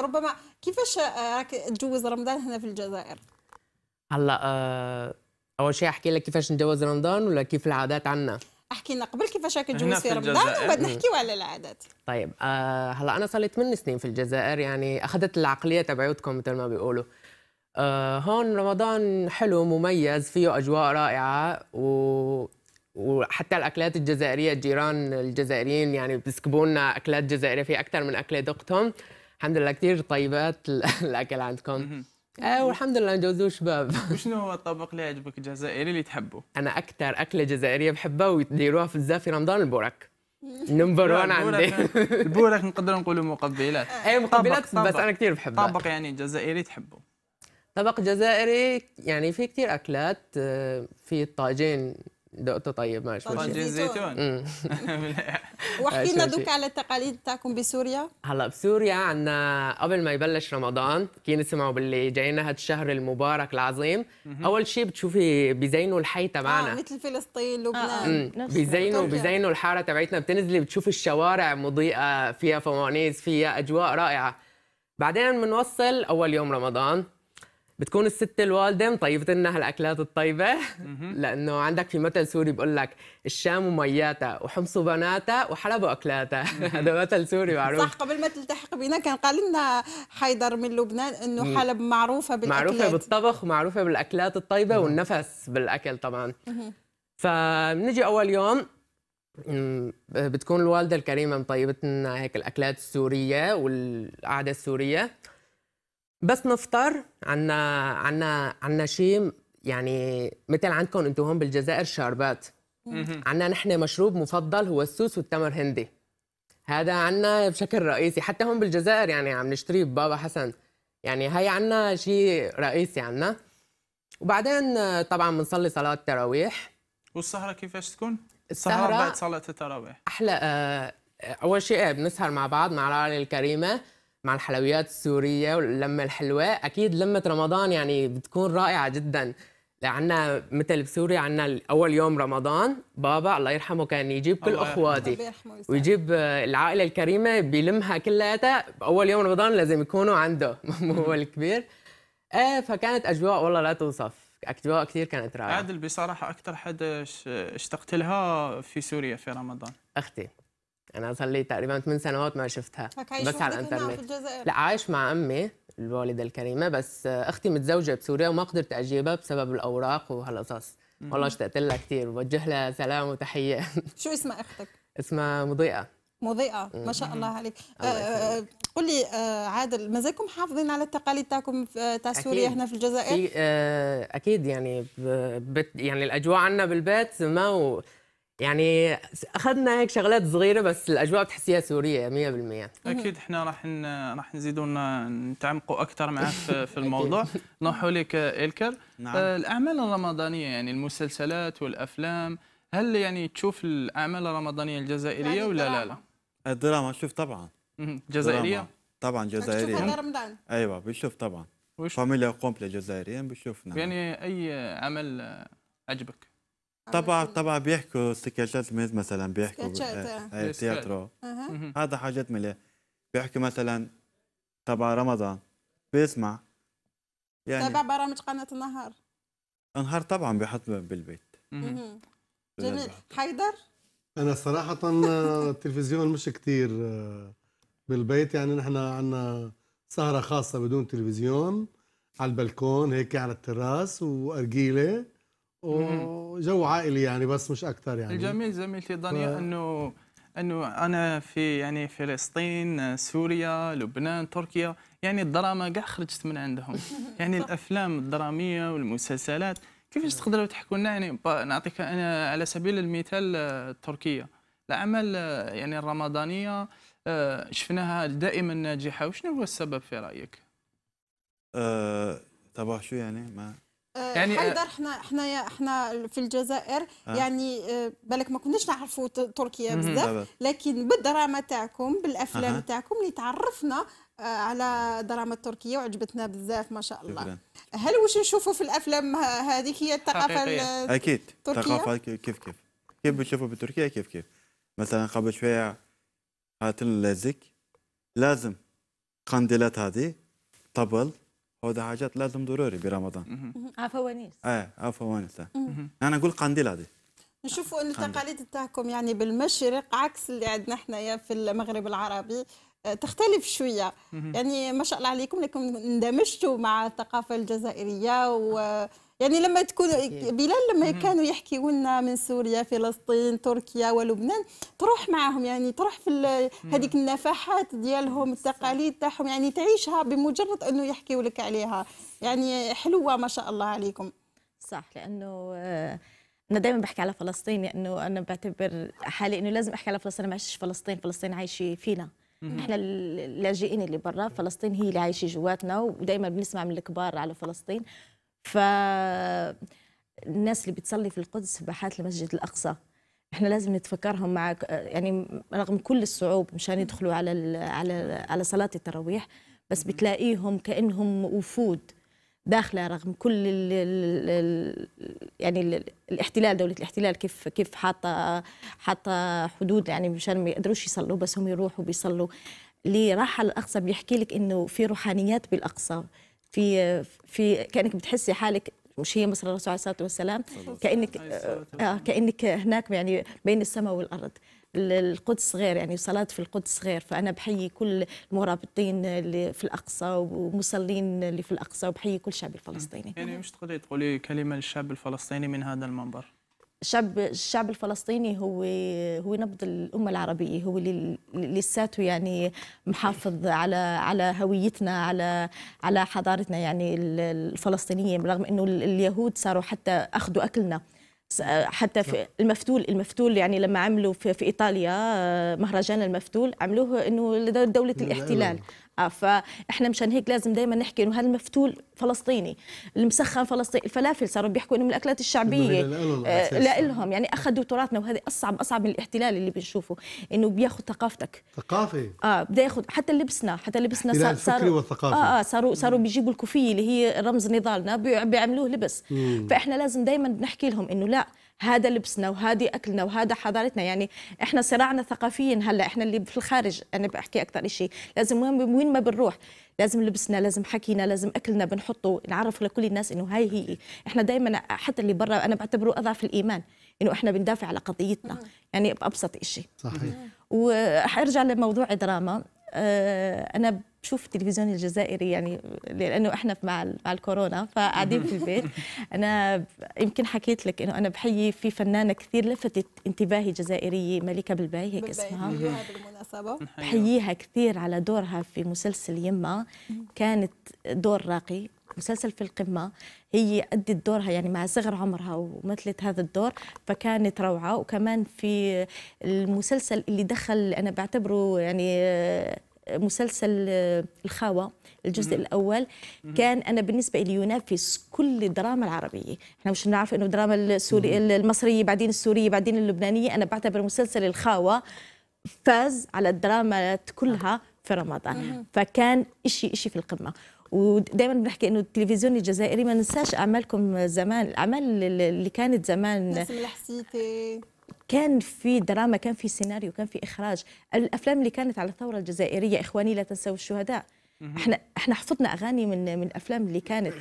ربما كيفاش راك تجوز رمضان هنا في الجزائر؟ هلا اول شيء احكي لك كيفاش نجوز رمضان ولا كيف العادات عندنا احكي لنا قبل كيفاش راك تجوز في, في رمضان وبعد نحكيو على العادات طيب آه هلا انا صار لي سنين في الجزائر يعني اخذت العقليه تبعيتكم مثل ما بيقولوا آه هون رمضان حلو مميز فيه اجواء رائعه و وحتى الاكلات الجزائريه الجيران الجزائريين يعني بيسكبوا لنا اكلات جزائريه في اكثر من اكله دقتهم الحمد لله كثير طيبات (laughs) الاكل عندكم اه والحمد لله نجوزو شباب (laughs) وشنو هو الطبق اللي يعجبك الجزائري اللي تحبه؟ انا اكثر اكله جزائريه بحبها ويديروها في الزاف في رمضان البورك نمبر (laughs) 1 عندي (laughs) البورك نقدروا نقولوا مقبلات اي مقبلات بس انا كثير بحبها طبق يعني جزائري تحبه طبق جزائري يعني في كثير اكلات آه، في الطاجين دقته طيب, طيب. ماشي طبعا زيت زيتون (laughs) واحكي لنا دوك على التقاليد تاعكم بسوريا هلا بسوريا عندنا قبل ما يبلش رمضان كي نسمعوا باللي جاينا هاد الشهر المبارك العظيم اول شيء بتشوفي بيزينوا الحي تبعنا آه مثل فلسطين لبنان آه. آه، بيزينوا بيزينوا الحاره تبعتنا بتنزلي بتشوفي الشوارع مضيئه فيها فوانيس فيها اجواء رائعه بعدين بنوصل اول يوم رمضان بتكون الست الوالده مطيبه لنا هالاكلات الطيبه لانه عندك في مثل سوري بقول لك الشام ومياتها وحمص وبناتها وحلب واكلاتها هذا مثل سوري معروف صح قبل ما تلتحق بينا كان قال لنا حيدر من لبنان انه حلب معروفه بالاكلات معروفه بالطبخ ومعروفه بالاكلات الطيبه والنفس بالاكل طبعا فبنجي اول يوم بتكون الوالده الكريمه مطيبتنا هيك الاكلات السوريه والقعده السوريه بس نفطر عنا عنا عنا شيء يعني مثل عندكم انتم هون بالجزائر شاربات عنا نحن مشروب مفضل هو السوس والتمر هندي هذا عنا بشكل رئيسي حتى هون بالجزائر يعني عم نشتريه بابا حسن يعني هي عنا شيء رئيسي عنا وبعدين طبعا بنصلي صلاه التراويح والسهره كيفاش تكون السهره بعد صلاه التراويح احلى آه، اول شيء بنسهر مع بعض مع العائله الكريمه مع الحلويات السوريه واللمه الحلوه اكيد لمه رمضان يعني بتكون رائعه جدا عندنا مثل بسوريا عندنا اول يوم رمضان بابا الله يرحمه كان يجيب كل اخواتي ويجيب العائله الكريمه بيلمها كلياتها باول يوم رمضان لازم يكونوا عنده (laughs) هو الكبير ايه فكانت اجواء والله لا توصف اجواء كثير كانت رائعه عادل بصراحه اكثر حد اشتقت لها في سوريا في رمضان اختي يعني انا صار لي تقريبا 8 سنوات ما شفتها بس على الانترنت لا عايش مع امي الوالده الكريمه بس آه، اختي متزوجه بسوريا وما قدرت اجيبها بسبب الاوراق وهالقصص والله اشتقت لها كثير وبوجه لها سلام وتحيه (laughs) شو اسم اختك اسمها مضيئه مضيئه ما شاء الله عليك آه، آه، قل لي عادل عادل مازالكم حافظين على التقاليد تاعكم تاع سوريا هنا في الجزائر؟ اكيد يعني يعني الاجواء عندنا بالبيت ما يعني اخذنا هيك شغلات صغيره بس الاجواء بتحسيها سوريه 100% اكيد احنا راح راح نزيدوا نتعمقوا اكثر معك في (laughs) الموضوع نوحوا لك الكر نعم. آه، الاعمال الرمضانيه يعني المسلسلات والافلام هل يعني تشوف الاعمال الرمضانيه الجزائريه يعني ولا لا لا الدراما شوف طبعا جزائريه طبعا جزائريه هذا رمضان ايوه بشوف طبعا فاميليا كومبلي جزائريا بشوفنا نعم. يعني اي عمل عجبك طبعا إيه؟ طبعا بيحكوا سكتشات مثلا بيحكوا آه. آه، تياترو هذا حاجات مليح بيحكي مثلا تبع رمضان بيسمع يعني تبع برامج قناه النهار النهار طبعا بيحط بالبيت جميل حيدر انا صراحه آه، التلفزيون مش كثير بالبيت يعني نحن عندنا سهره خاصه بدون تلفزيون على البلكون هيك على التراس وارجيله وجو عائلي يعني بس مش اكثر يعني الجميل زميلتي دنيا ف... انه انه انا في يعني فلسطين سوريا لبنان تركيا يعني الدراما كاع خرجت من عندهم (laughs) يعني الافلام الدراميه والمسلسلات كيفاش تقدروا تحكوا لنا يعني نعطيك انا على سبيل المثال آه، تركيا الاعمال آه، يعني الرمضانيه آه، شفناها دائما ناجحه وشنو هو السبب في رايك؟ أه طبعا شو يعني ما آه، يعني آه، حيدر احنا احنا احنا في الجزائر آه. يعني آه، بالك ما كناش نعرفوا تركيا بزاف لكن بالدراما تاعكم بالافلام آه. تاعكم اللي تعرفنا على دراما التركيه وعجبتنا بزاف ما شاء الله هل واش نشوفوا في الافلام هذيك هي الثقافه اكيد الثقافه كيف كيف كيف نشوفوا بتركيا كيف كيف مثلا قبل شويه قاتل لازم قنديلات هذه طبل هو حاجات لازم ضروري برمضان عفوانيس ايه عفوانيس انا اقول قنديل هذه نشوفوا ان التقاليد تاعكم يعني بالمشرق عكس اللي عندنا حنايا في المغرب العربي آه، تختلف شويه يعني ما شاء الله عليكم لكم اندمجتوا مع الثقافه الجزائريه و يعني لما تكون بلال لما كانوا يحكيوا لنا من سوريا فلسطين تركيا ولبنان تروح معهم يعني تروح في هذيك النفحات ديالهم التقاليد تاعهم يعني تعيشها بمجرد انه يحكيوا لك عليها يعني حلوه ما شاء الله عليكم صح لانه آه، انا دائما بحكي على فلسطين لانه انا بعتبر حالي انه لازم احكي على فلسطين انا ما عشتش فلسطين فلسطين عايشه فينا احنا اللاجئين اللي برا فلسطين هي اللي عايشه جواتنا ودائما بنسمع من الكبار على فلسطين ف الناس اللي بتصلي في القدس باحات المسجد الاقصى احنا لازم نتفكرهم مع يعني رغم كل الصعوب مشان يدخلوا على على على صلاه التراويح بس بتلاقيهم كانهم وفود داخله رغم كل ال ال ال يعني الـ الاحتلال دوله الاحتلال كيف كيف حاطه حاطه حدود يعني مشان ما يقدروش يصلوا بس هم يروحوا بيصلوا اللي راح على الاقصى بيحكي لك انه في روحانيات بالاقصى في في كانك بتحسي حالك مش هي مصر الرسول عليه الصلاه والسلام كانك آه كانك هناك يعني بين السماء والارض القدس غير يعني صلاة في القدس غير فأنا بحيي كل المرابطين اللي في الأقصى ومصلين اللي في الأقصى وبحيي كل شعب الفلسطيني يعني مش تقدري تقولي كلمة للشعب الفلسطيني من هذا المنبر الشعب الشعب الفلسطيني هو هو نبض الامه العربيه هو اللي لساته يعني محافظ على على هويتنا على على حضارتنا يعني الفلسطينيه برغم انه اليهود صاروا حتى اخذوا اكلنا حتى في نعم. المفتول المفتول يعني لما عملوا في, في ايطاليا آه، مهرجان المفتول عملوه انه دوله الاحتلال آه، فاحنا مشان هيك لازم دائما نحكي انه هالمفتول فلسطيني المسخن فلسطيني الفلافل صاروا بيحكوا انه من الاكلات الشعبيه آه، لا لهم يعني اخذوا تراثنا وهذا اصعب اصعب من الاحتلال اللي بنشوفه انه بياخذ ثقافتك ثقافه اه بده ياخذ حتى لبسنا حتى لبسنا صار صار اه اه صاروا صاروا بيجيبوا الكوفيه اللي هي رمز نضالنا بيعملوه لبس مم. فاحنا لازم دائما بنحكي لهم انه لا هذا لبسنا وهذه اكلنا وهذا حضارتنا يعني احنا صراعنا ثقافيا هلا احنا اللي في الخارج انا بحكي اكثر شيء لازم وين ما بنروح لازم لبسنا لازم حكينا لازم اكلنا بنحطه نعرف لكل الناس انه هاي هي احنا دائما حتى اللي برا انا بعتبره اضعف الايمان انه احنا بندافع على قضيتنا يعني بابسط شيء صحيح وحرجع لموضوع دراما آه، انا بشوف التلفزيون الجزائري يعني لانه احنا مع مع الكورونا فقاعدين في البيت (laughs) انا يمكن حكيت لك انه انا بحيي في فنانه كثير لفتت انتباهي جزائريه ملكه بالباي هيك اسمها بالمناسبه بحييها كثير على دورها في مسلسل يما كانت دور راقي مسلسل في القمة هي أدت دورها يعني مع صغر عمرها ومثلت هذا الدور فكانت روعة وكمان في المسلسل اللي دخل أنا بعتبره يعني مسلسل آه، الخاوة الجزء مم. الأول كان أنا بالنسبة لي ينافس كل الدراما العربية احنا مش نعرف أنه الدراما السوري المصرية بعدين السورية بعدين اللبنانية أنا بعتبر مسلسل الخاوة فاز على الدرامات كلها في رمضان مم. فكان إشي إشي في القمة ودائما بنحكي انه التلفزيون الجزائري ما ننساش اعمالكم زمان الاعمال اللي كانت زمان نسم الحسيتي كان في دراما كان في سيناريو كان في اخراج الافلام اللي كانت على الثوره الجزائريه اخواني لا تنسوا الشهداء احنا احنا حفظنا اغاني من من الافلام اللي كانت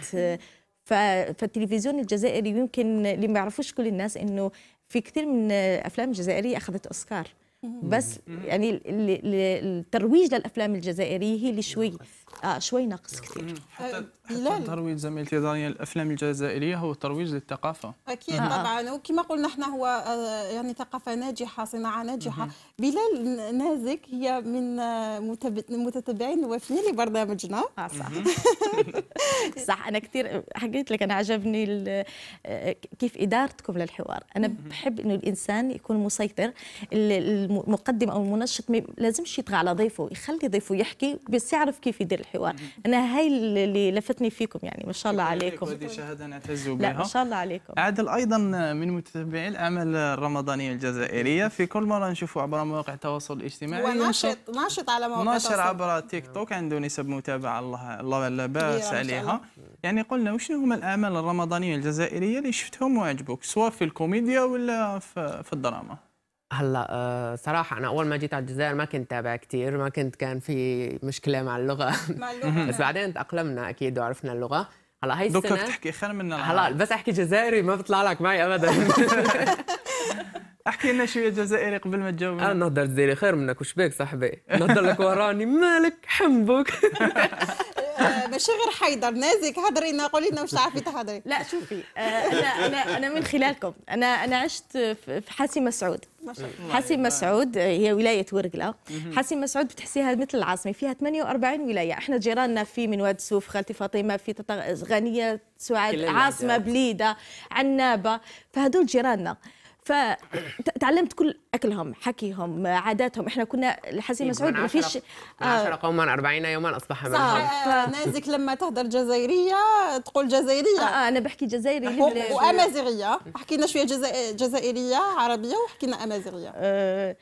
فالتلفزيون الجزائري يمكن اللي ما يعرفوش كل الناس انه في كثير من الافلام الجزائريه اخذت اوسكار بس يعني الترويج للافلام الجزائريه هي اللي شوي اه شوي ناقص كثير حتى أه، بلال ترويج زميلتي دانيا الافلام الجزائريه هو ترويج للثقافه اكيد نعم. طبعا وكما قلنا احنا هو آه، يعني ثقافه ناجحه صناعه ناجحه بلال نازك هي من المتتبعين آه، الوافيين لبرنامجنا آه، صح (laughs) صح انا كثير حكيت لك انا عجبني كيف ادارتكم للحوار انا بحب انه الانسان يكون مسيطر المقدم او المنشط ما لازمش يطغى على ضيفه يخلي ضيفه يحكي بس يعرف كيف يدير الحوار انا هاي اللي لفت شرفتني فيكم يعني ما شاء الله عليكم هذه شهاده نعتز بها لا ما شاء الله عليكم عادل ايضا من متابعي الاعمال الرمضانيه الجزائريه في كل مره نشوفه عبر مواقع التواصل الاجتماعي هو ناشط ناشط على مواقع ناشر عبر تيك توك عنده نسب متابعه الله الله لا باس عليها يعني قلنا وشنو هما الاعمال الرمضانيه الجزائريه اللي شفتهم وعجبوك سواء في الكوميديا ولا في الدراما هلا أه صراحه انا اول ما جيت على الجزائر ما كنت تابع كثير ما كنت كان في مشكله مع اللغه مع (laughs) اللغه بس نعم. بعدين تاقلمنا اكيد وعرفنا اللغه هلا هي السنه دوكا بتحكي خير منا هلا بس احكي جزائري ما بطلع لك معي ابدا (laughs) احكي لنا شويه جزائري قبل ما تجاوب انا نهضر جزائري خير منك وش بيك صاحبي نهضر لك وراني مالك حنبك (laughs) ماشي غير حيدر نازك هضري لنا قولي لنا واش تعرفي تهضري لا شوفي آه، انا انا انا من خلالكم انا انا عشت في حاسي مسعود حاسي مسعود آه، هي ولايه ورقله حاسي مسعود بتحسيها مثل العاصمه فيها 48 ولايه احنا جيراننا في من واد سوف خالتي فاطمه في غنيه سعاد عاصمه بليده عنابه فهذول جيراننا فتعلمت كل اكلهم حكيهم عاداتهم احنا كنا الحسين مسعود ما فيش 10 قوما 40 يوما اصبح صح ف... نازك لما تهدر جزائريه تقول جزائريه آه, آه انا بحكي جزائري وامازيغيه حكينا شويه جزائريه عربيه وحكينا امازيغيه آه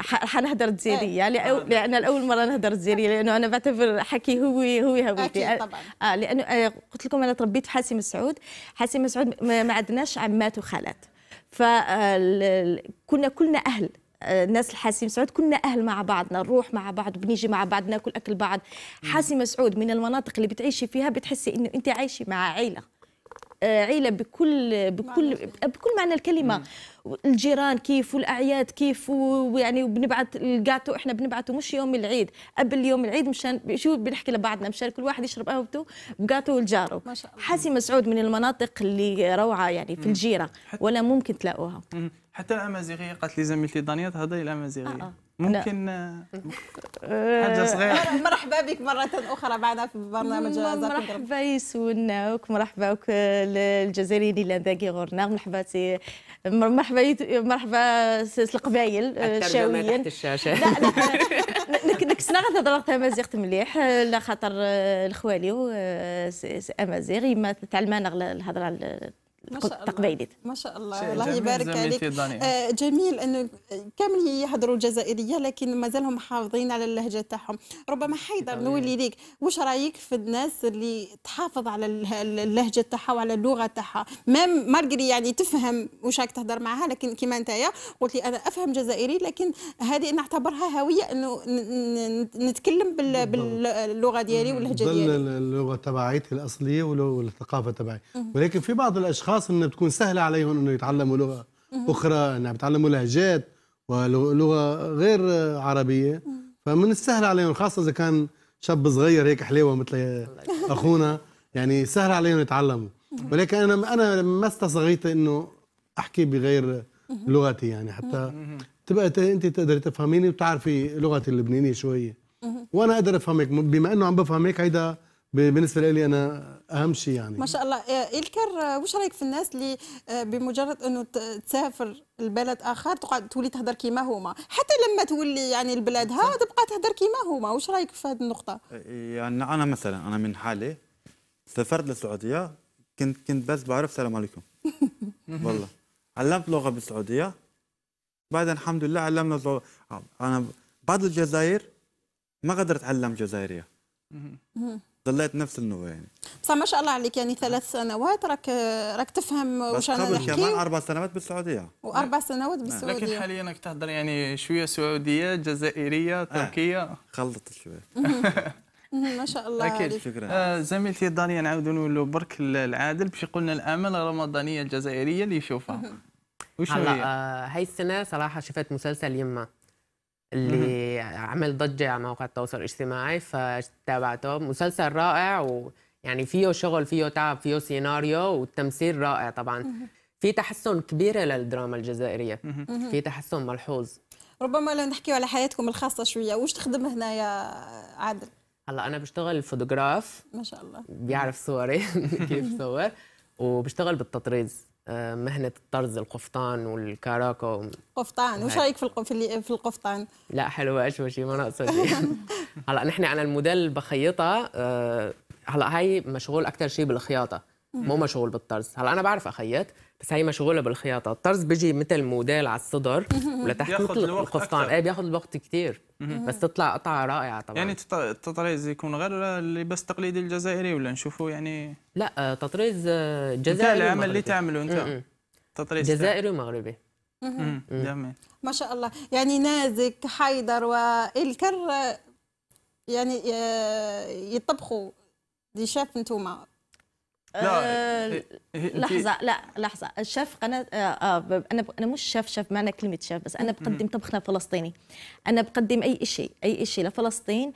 حنهدر جزيريه آه. لان الاول مره نهدر جزيريه لانه انا بعتبر حكي هو هو هويتي أكيد طبعا. آه لانه آه، قلت لكم انا تربيت في حاسي مسعود حاسي مسعود ما عندناش عمات وخالات فكنا كلنا أهل الناس آه، الحاسي مسعود كنا اهل مع بعضنا نروح مع بعض بنيجي مع بعض ناكل اكل بعض حاسي مسعود من المناطق اللي بتعيشي فيها بتحسي انه انت عايشه مع عيله آه، عيله بكل بكل بكل معنى الكلمه مم. الجيران كيف والاعياد كيف ويعني وبنبعث الجاتو احنا بنبعثه مش يوم العيد قبل يوم العيد مشان شو بنحكي لبعضنا مشان كل واحد يشرب قهوته بجاتو لجاره حاسي مسعود من المناطق اللي روعه يعني في الجيره ولا ممكن تلاقوها حتى الامازيغيه قالت لي زميلتي دانيات هذا الامازيغيه آه آه. ممكن آه، (laughs) حاجه صغيره (laughs) مرحبا بك مره اخرى بعد في برنامج مرحبا يسونا وك مرحبا وك الجزائريين اللي لانداكي غورنا نعم، مرحبا مرحبا مرحبا القبايل آه، شاويا تحت الشاشه (laughs) نكسنا غير تهضر وقت امازيغ مليح على آه، خاطر الخوالي امازيغ يما تعلمنا الهضره تقبيلت ما شاء الله الله يبارك عليك آه، جميل انه كامل يهضروا الجزائريه لكن مازالهم محافظين على اللهجه تاعهم ربما حيدر نولي ليك واش رايك في الناس اللي تحافظ على اللهجه تاعها وعلى اللغه تاعها مام مارغري يعني تفهم واش راك تهضر معاها لكن كيما نتايا قلت لي انا افهم جزائري لكن هذه نعتبرها هويه انه نتكلم باللغه ديالي واللهجه ديالي اللغه تبعيتي الاصليه والثقافه تبعي ولكن في بعض الاشخاص الاشخاص انها بتكون سهله عليهم انه يتعلموا لغه اخرى انها بتعلموا لهجات ولغه غير عربيه فمن السهل عليهم خاصه اذا كان شاب صغير هيك حليوه مثل اخونا يعني سهل عليهم يتعلموا ولكن انا انا ما استصغيت انه احكي بغير لغتي يعني حتى تبقى انت تقدري تفهميني وتعرفي لغتي اللبنانيه شويه وانا اقدر افهمك بما انه عم بفهمك هيدا بالنسبه لي انا اهم شيء يعني ما شاء الله إيه، الكر وش رايك في الناس اللي آه، بمجرد انه تسافر لبلد اخر تقعد تولي تهدر كيما هما حتى لما تولي يعني لبلادها تبقى تهدر كيما هما وش رايك في هذه النقطه يعني انا مثلا انا من حالي سافرت للسعوديه كنت كنت بس بعرف السلام عليكم (laughs) والله علمت لغه بالسعوديه بعد الحمد لله علمنا لغة. انا بعض الجزائر ما قدرت اتعلم جزائريه ظلت نفس النوع يعني بصح ما شاء الله عليك يعني ثلاث سنوات راك راك تفهم واش انا نحكي كمان اربع سنوات بالسعوديه واربع سنوات نعم. بالسعوديه لكن حاليا راك تهضر يعني شويه سعوديه جزائريه آه. تركيه آه. خلطت شويه (laughs) ما شاء الله اكيد شكرا آه زميلتي دانيا نعاودوا نولوا برك العادل باش يقول لنا الامل الرمضانيه الجزائريه اللي يشوفها وشنو هي؟ آه، هاي السنه صراحه شفت مسلسل يما اللي عمل ضجه على مواقع التواصل الاجتماعي فتابعته مسلسل رائع ويعني فيه شغل فيه تعب فيه سيناريو والتمثيل رائع طبعا في تحسن كبيره للدراما الجزائريه في تحسن ملحوظ ربما لو نحكي على حياتكم الخاصه شويه وش تخدم هنا يا عادل هلا انا بشتغل فوتوغراف ما شاء الله بيعرف صوري (laughs) كيف (laughs) صور وبشتغل بالتطريز آه، مهنة الطرز القفطان والكاراكا قفطان وش رايك في في القفطان؟ لا حلوة أشوى شيء ما ناقصة (laughs) هلا نحن أنا الموديل بخيطها آه، هلا هاي مشغول أكثر شيء بالخياطة مو مشغول بالطرز هلا أنا بعرف أخيط بس هي مشغوله بالخياطه الطرز بيجي مثل موديل على الصدر ولتحت مثل القفطان ايه بياخذ الوقت كثير بس تطلع قطعه رائعه طبعا يعني التطريز يكون غير اللبس التقليدي الجزائري ولا نشوفه يعني لا آه، تطريز جزائري العمل اللي تعمله انت تطريز جزائري ومغربي جميل ما شاء الله يعني نازك حيدر والكر يعني آه، يطبخوا دي شاف انتوما لا آه، إيه، إيه، لحظه لا لحظه الشيف انا آه، آه، انا انا مش شيف شيف معنى كلمه شيف بس انا بقدم طبخنا فلسطيني انا بقدم اي شيء اي شيء لفلسطين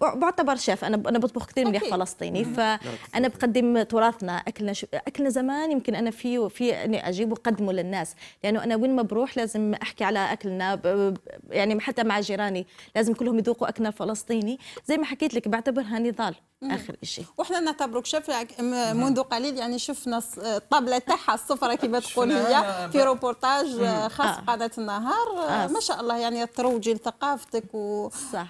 بعتبر شيف انا انا بطبخ كثير مليح فلسطيني فانا بقدم تراثنا اكلنا اكلنا زمان يمكن انا في في اني اجيبه وقدمه للناس لانه انا وين ما بروح لازم احكي على اكلنا يعني حتى مع جيراني لازم كلهم يذوقوا اكلنا الفلسطيني زي ما حكيت لك بعتبرها نضال اخر شيء وحنا نعتبرك شاف منذ قليل يعني شفنا الطابله تاعها السفره كما تقول هي في روبورتاج خاص آه. قناه النهار آه. آه. ما شاء الله يعني تروجي لثقافتك و صح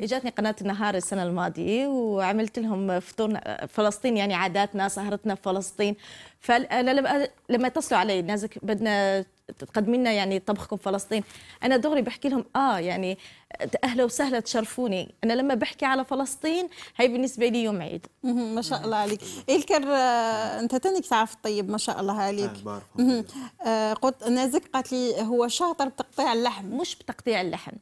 جاتني قناه النهار السنه الماضيه وعملت لهم فطور فلسطين يعني عاداتنا سهرتنا في فلسطين فانا لما يتصلوا علي الناس بدنا تقدمي لنا يعني طبخكم فلسطين انا دغري بحكي لهم اه يعني اهلا وسهلا تشرفوني انا لما بحكي على فلسطين هي بالنسبه لي يوم عيد ما شاء الله عليك إيه الكر آه، انت تنك تعرف طيب ما شاء الله عليك آه، قلت نازك قالت لي هو شاطر بتقطيع اللحم مش بتقطيع اللحم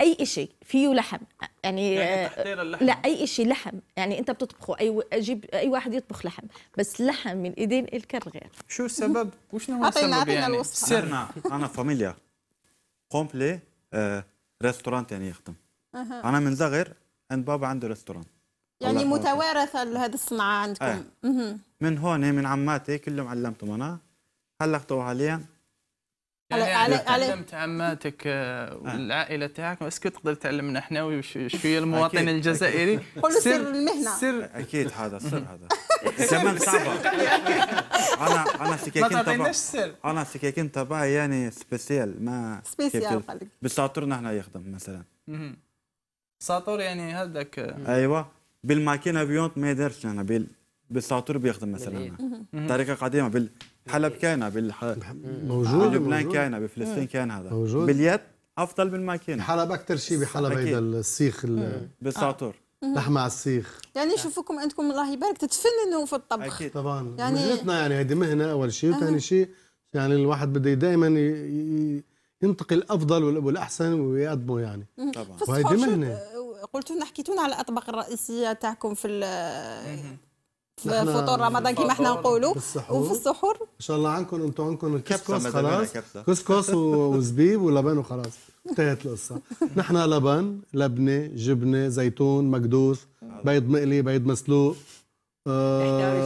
اي شيء فيه لحم يعني, يعني اللحم. لا اي شيء لحم يعني انت بتطبخه اي اجيب اي واحد يطبخ لحم بس لحم من ايدين الكر غير شو السبب (laughs) وشنو هو السبب عطينا يعني الوصفه انا فاميليا كومبلي آه، ريستورانت ريستوران يعني يخدم انا من صغير عند بابا عنده ريستوران يعني متوارثه هذه الصناعه عندكم آه. من هون من عماتي كلهم علمتهم انا هلا حاليا يعني تعلمت عماتك آه، آه. والعائله تاعك اسكو تقدر تعلمنا احنا وشويه المواطن الجزائري قول له سر المهنه سر اكيد هذا سر هذا زمان (laughs) صعبه انا انا سكاكين تبع انا سكاكين تبع يعني سبيسيال ما سبيسيال بالساطور نحن يخدم مثلا ساطور يعني هذاك ايوه بالماكينه بيونت ما يدارش انا بالساطور بيخدم مثلا طريقه قديمه بال حلب كان بالح... موجود لبنان كان بفلسطين إيه. كان هذا موجود باليد افضل من ما كان حلب اكثر شيء بحلب هيدا السيخ بالساطور آه. لحمة على السيخ يعني نشوفكم انتم الله يبارك تتفننوا في الطبخ أكيد. طبعا يعني مهنتنا يعني هيدي مهنه اول شيء وثاني شيء يعني الواحد بده دائما ينتقي الافضل والاحسن ويقدمه يعني طبعا وهيدي مهنه قلتوا لنا حكيتوا على الاطباق الرئيسيه تاعكم في فطور رمضان كما احنا نقولوا وفي السحور ان شاء الله عنكم انتم عندكم الكسكس خلاص كسكس وزبيب ولبن وخلاص انتهت القصه نحن لبن لبنه جبنه زيتون مكدوس بيض مقلي بيض مسلوق احكي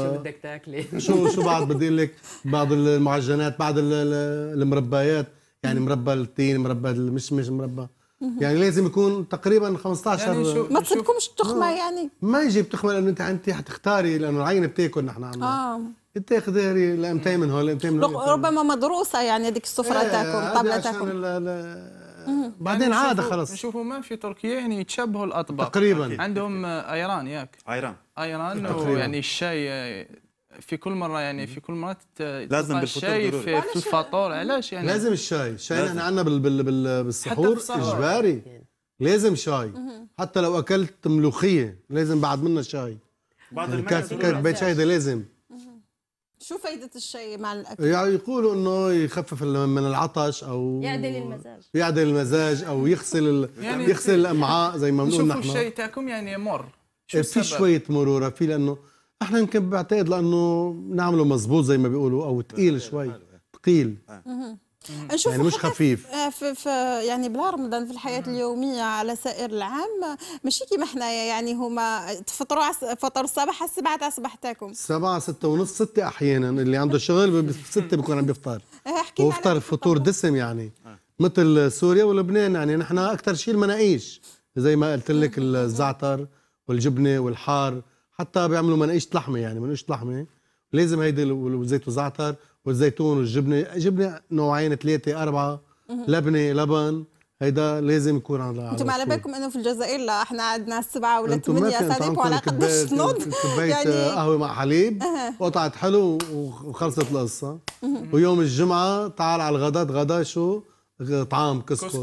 شو آه، بدك تاكلي شو شو بعد بدي اقول لك بعض المعجنات بعض المربيات يعني مربى التين مربى المشمش مربى يعني لازم يكون تقريبا 15 يعني شو ما تصيبكمش التخمه آه. يعني ما يجيب تخمه لانه انت انت حتختاري لانه العينه بتاكل نحن عم اه بتاخذي لامتين من هول لامتين من هول ربما مدروسه يعني هذيك السفره آه تاكل الطبله تاكل بعدين يعني عاده خلاص نشوفوا ما في تركيا يعني يتشبهوا الاطباق تقريبا عندهم ايران ياك ايران ايران يعني الشاي في كل مره يعني في كل مره لازم الشاي في, في الفطور علاش يعني لازم الشاي الشاي نحن عندنا بال بال بال بالسحور اجباري لازم شاي حتى لو اكلت ملوخيه لازم بعد منها شاي بعد يعني كاس كاس شاي ده لازم شو فايدة الشاي مع الأكل؟ يعني يقولوا إنه يخفف من العطش أو يعدل المزاج يعدل المزاج أو يغسل ال... (laughs) يعني يغسل الأمعاء زي ما بنقول نحن شوفوا الشاي تاعكم يعني مر إيه، في شوية مرورة في لأنه احنا يمكن بعتقد لانه نعمله مزبوط زي ما بيقولوا او ثقيل شوي ثقيل آه. نشوف يعني مش خفيف آه، في في يعني بالعرض في الحياه اليوميه على سائر العام ماشي كيما احنا يعني هما تفطروا فطر الصباح السبعة تاع الصباح تاعكم سبعة ستة ونص ستة أحيانا اللي عنده شغل ستة بيكون عم بيفطر (laughs) هو إيه، فطر فطور دسم يعني آه. مثل سوريا ولبنان يعني نحن أكثر شيء المناقيش زي ما قلت لك الزعتر والجبنة والحار حتى بيعملوا مناقيش لحمة يعني مناقيش لحمة لازم هيدي والزيت والزعتر والزيتون والجبنة جبنة نوعين ثلاثة أربعة لبنة لبن هيدا لازم يكون على انتم على بالكم انه في الجزائر لا احنا عندنا سبعه ولا ثمانيه صديق وعلى قداش نض آه، يعني قهوه مع حليب (laughs) قطعه حلو وخلصت القصه ويوم الجمعه تعال على الغداء غدا شو طعام كسكس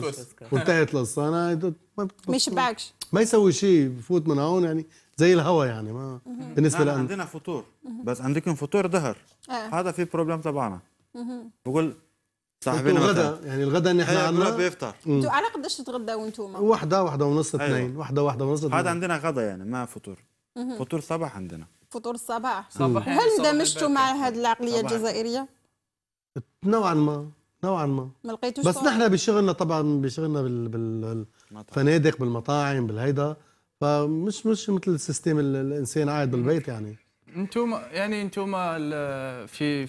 وانتهت القصه انا ما يشبعكش (laughs) ما يسوي شيء بفوت من هون يعني زي الهوا يعني ما بالنسبه لنا عندنا فطور بس عندكم فطور ظهر آه. هذا في بروبلم تبعنا بقول صاحبنا الغدا يعني الغدا اللي احنا عندنا بيفطر انتوا على قديش تتغداوا انتم؟ واحدة واحدة ونص أيوة. اثنين واحدة واحدة ونص اثنين هذا عندنا غدا يعني ما فطور فطور صباح عندنا فطور الصباح صباح هل يعني اندمجتوا مع هذه العقلية الجزائرية؟ نوعا ما نوعا ما ما لقيتوش بس نحن بشغلنا طبعا بشغلنا بالفنادق بالمطاعم بالهيدا فمش مش مثل السيستم الانسان قاعد بالبيت يعني انتم يعني انتم في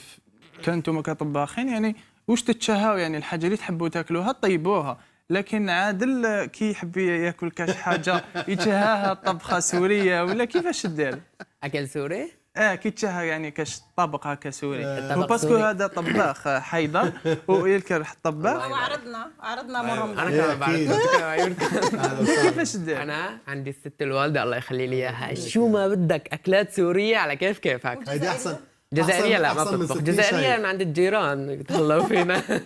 كنتم كطباخين يعني واش تتشهوا يعني الحاجه اللي تحبوا تاكلوها طيبوها لكن عادل كي يحب ياكل كاش حاجه يتشهاها طبخه سوريه ولا كيفاش دير اكل سوري اه كي تشهر يعني كاش طبق هكا سوري آه، وباسكو هذا طباخ حيدر (laughs) ويلكر طباخ عرضنا عرضنا مره أيوة، أيوة، انا كيفاش (laughs) دير انا عندي الست الوالده الله يخلي لي اياها أيوة. شو ما بدك اكلات سوريه على كيف كيفك هيدي احسن جزائريه لا ما بتطبخ جزائريه من عند الجيران يتهلاو فينا (laughs)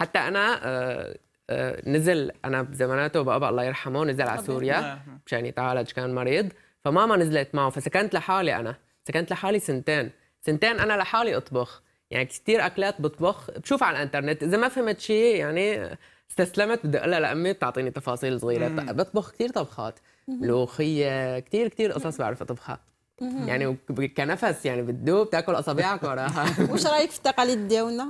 حتى انا آه، آه، نزل انا بزماناته بابا الله يرحمه نزل على سوريا مشان يتعالج كان مريض فماما نزلت معه فسكنت لحالي انا سكنت لحالي سنتين سنتين انا لحالي اطبخ يعني كثير اكلات بطبخ بشوف على الانترنت اذا ما فهمت شيء يعني استسلمت بدي اقول لامي بتعطيني تفاصيل صغيره مم. طيب، بطبخ كثير طبخات ملوخيه كثير كثير قصص بعرف اطبخها يعني كنفس يعني بتدوب بتاكل اصابعك وراها (laughs) وش رايك في التقاليد ديالنا؟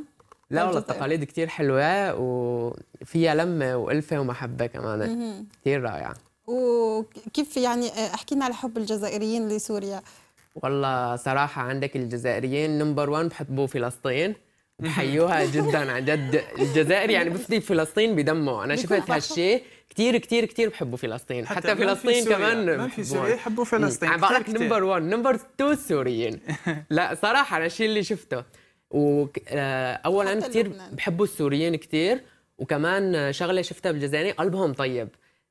لا والله التقاليد كثير حلوه وفيها لمه والفه ومحبه كمان كثير رائعه وكيف يعني احكي لنا على حب الجزائريين لسوريا والله صراحة عندك الجزائريين نمبر 1 بحبوا فلسطين بحيوها جدا عن جد الجزائر يعني بفتي فلسطين بدمه انا شفت هالشيء كثير كثير كثير بحبوا فلسطين حتى, حتى فلسطين كمان ما في سوريا بحبوا فلسطين عم بقول نمبر 1 نمبر 2 السوريين لا صراحه انا الشيء اللي شفته آه، اولا كثير بحبوا السوريين كثير وكمان شغله شفتها بالجزائر قلبهم طيب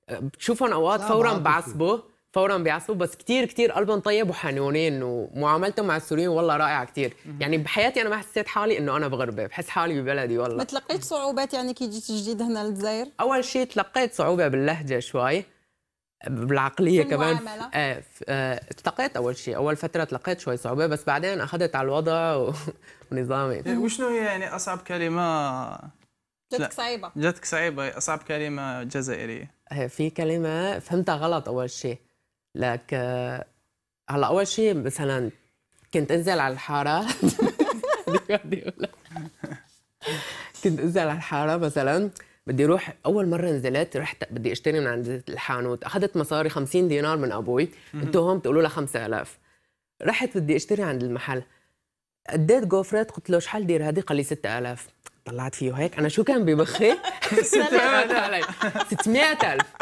آه، بتشوفهم اوقات فورا بعصبوا فورا بيعصبوا بس كتير كتير قلبهم طيب وحنونين ومعاملتهم مع السوريين والله رائعه كتير يعني بحياتي انا ما حسيت حالي انه انا بغربه بحس حالي ببلدي والله ما تلقيت صعوبات يعني كي جيت جديد هنا الجزائر اول شيء تلقيت صعوبه باللهجه شوي بالعقليه في كمان آه آه تلقيت اول شيء اول فتره تلقيت شوي صعوبه بس بعدين اخذت على الوضع و... (laughs) ونظامي إيه، وشنو هي يعني اصعب كلمه جاتك صعيبه جاتك صعيبه اصعب كلمه جزائريه آه، في كلمه فهمتها غلط اول شيء لك هلا اول شيء مثلا كنت انزل على الحاره (laughs) كنت انزل على الحاره مثلا بدي اروح اول مره نزلت رحت بدي اشتري من عند الحانوت اخذت مصاري 50 دينار من ابوي انتم هون بتقولوا لها 5000 رحت بدي اشتري عند المحل اديت جوفرات قلت له شحال دير هذه قال لي 6000 طلعت فيه هيك انا شو كان بمخي 600000 (laughs) (laughs)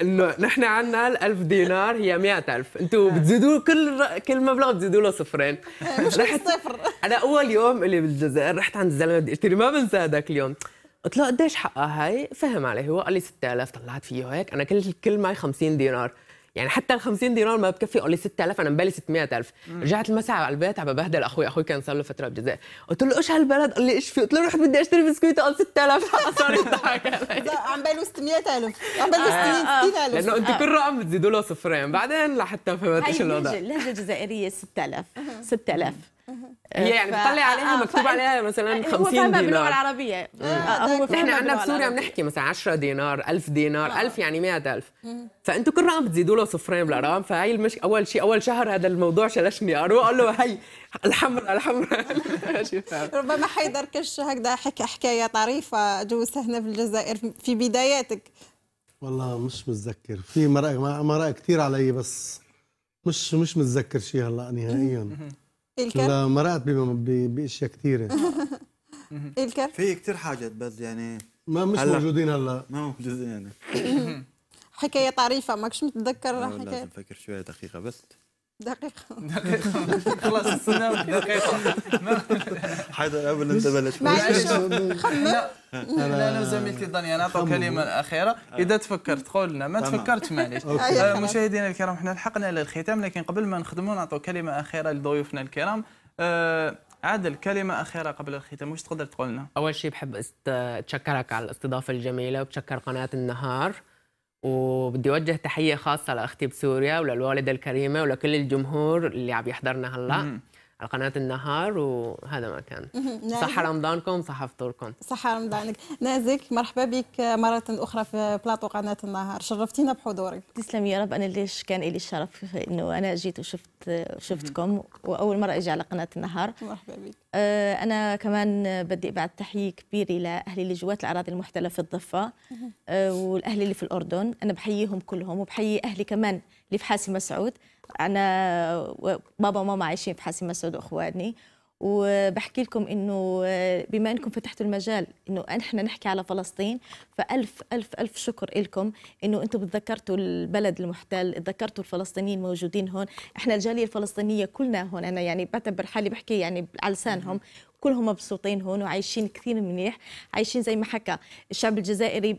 انه نحن عندنا ال 1000 دينار هي 100000 انتم آه. بتزيدوا كل كل مبلغ بتزيدوا له صفرين (laughs) رحت صفر (laughs) انا اول يوم اللي بالجزائر رحت عند الزلمه بدي قلت له ما بنسى هذاك اليوم قلت له قديش حقها هي؟ فهم علي هو قال لي 6000 طلعت فيه هيك انا كل كل معي 50 دينار يعني حتى ال 50 دينار ما بكفي قال لي 6000 انا مبالي 600000 رجعت المساء على البيت عم ببهدل اخوي اخوي كان صار له فتره بالجزائر قلت له ايش هالبلد قال لي ايش في قلت له رحت بدي اشتري بسكويت قال 6000 صار يضحك عم باله 600000 عم باله آه. 600000 لانه انت آه. كل رقم بتزيدوا له صفرين بعدين لحتى فهمت ايش الوضع اللهجه الجزائريه 6000 6000 هي يعني بتطلع عليها آه مكتوب عليها مثلا 50 هو دينار باللغه العربيه آه. آه، آه، هو نحن عندنا بسوريا بنحكي مثلا 10 دينار 1000 دينار 1000 يعني 100000 فانتم كل رقم بتزيدوا له صفرين بالارقام فهي المش اول شيء اول شهر هذا الموضوع شلشني اروح اقول له هي الحمراء الحمراء ربما حيدر كش هكذا حكى حكايه طريفه جوزها هنا في الجزائر في بداياتك والله مش متذكر في مرق مرق كثير علي بس مش مش متذكر شيء هلا نهائيا الكلب لا مرقت باشياء كثيره (laughs) الكلب في كثير حاجات بس يعني ما مش هلا. موجودين هلا ما موجودين يعني (laughs) حكايه طريفه ماكش متذكر حكايه لازم نفكر شويه دقيقه بس دقيقة دقيقة خلاص استناو دقيقة حيدر أولا أنت بلاش معليش خمم لا انا وزميلتي دنيا نعطوا كلمه أخيرة آه. اذا تفكرت قول لنا ما تفكرتش معليش آه، مشاهدينا الكرام حنا لحقنا للختام لكن قبل ما نخدموا نعطوا كلمه اخيره لضيوفنا الكرام آه، عادل كلمة أخيرة قبل الختام واش تقدر تقول لنا؟ أول شيء بحب أتشكرك على الاستضافة الجميلة وبتشكر قناة النهار وبدي اوجه تحيه خاصه لاختي بسوريا وللوالده الكريمه ولكل الجمهور اللي عم يحضرنا هلا على قناة النهار وهذا ما كان صح رمضانكم صح فطوركم صح رمضانك نازك مرحبا بك مرة أخرى في بلاطو قناة النهار شرفتينا بحضورك تسلم يا رب أنا ليش كان لي الشرف أنه أنا جيت وشفت شفتكم وأول مرة أجي على قناة النهار مرحبا بك آه، أنا كمان بدي أبعث تحية كبيرة لأهلي اللي جوات الأراضي المحتلة في الضفة آه، والأهل اللي في الأردن أنا بحييهم كلهم وبحيي أهلي كمان اللي في حاسي مسعود انا بابا وماما عايشين في حاسي مسعود واخواني وبحكي لكم انه بما انكم فتحتوا المجال انه احنا نحكي على فلسطين فالف الف الف شكر لكم انه انتم بتذكرتوا البلد المحتل تذكرتوا الفلسطينيين موجودين هون احنا الجاليه الفلسطينيه كلنا هون انا يعني بعتبر حالي بحكي يعني على لسانهم كلهم مبسوطين هون وعايشين كثير منيح عايشين زي ما حكى الشعب الجزائري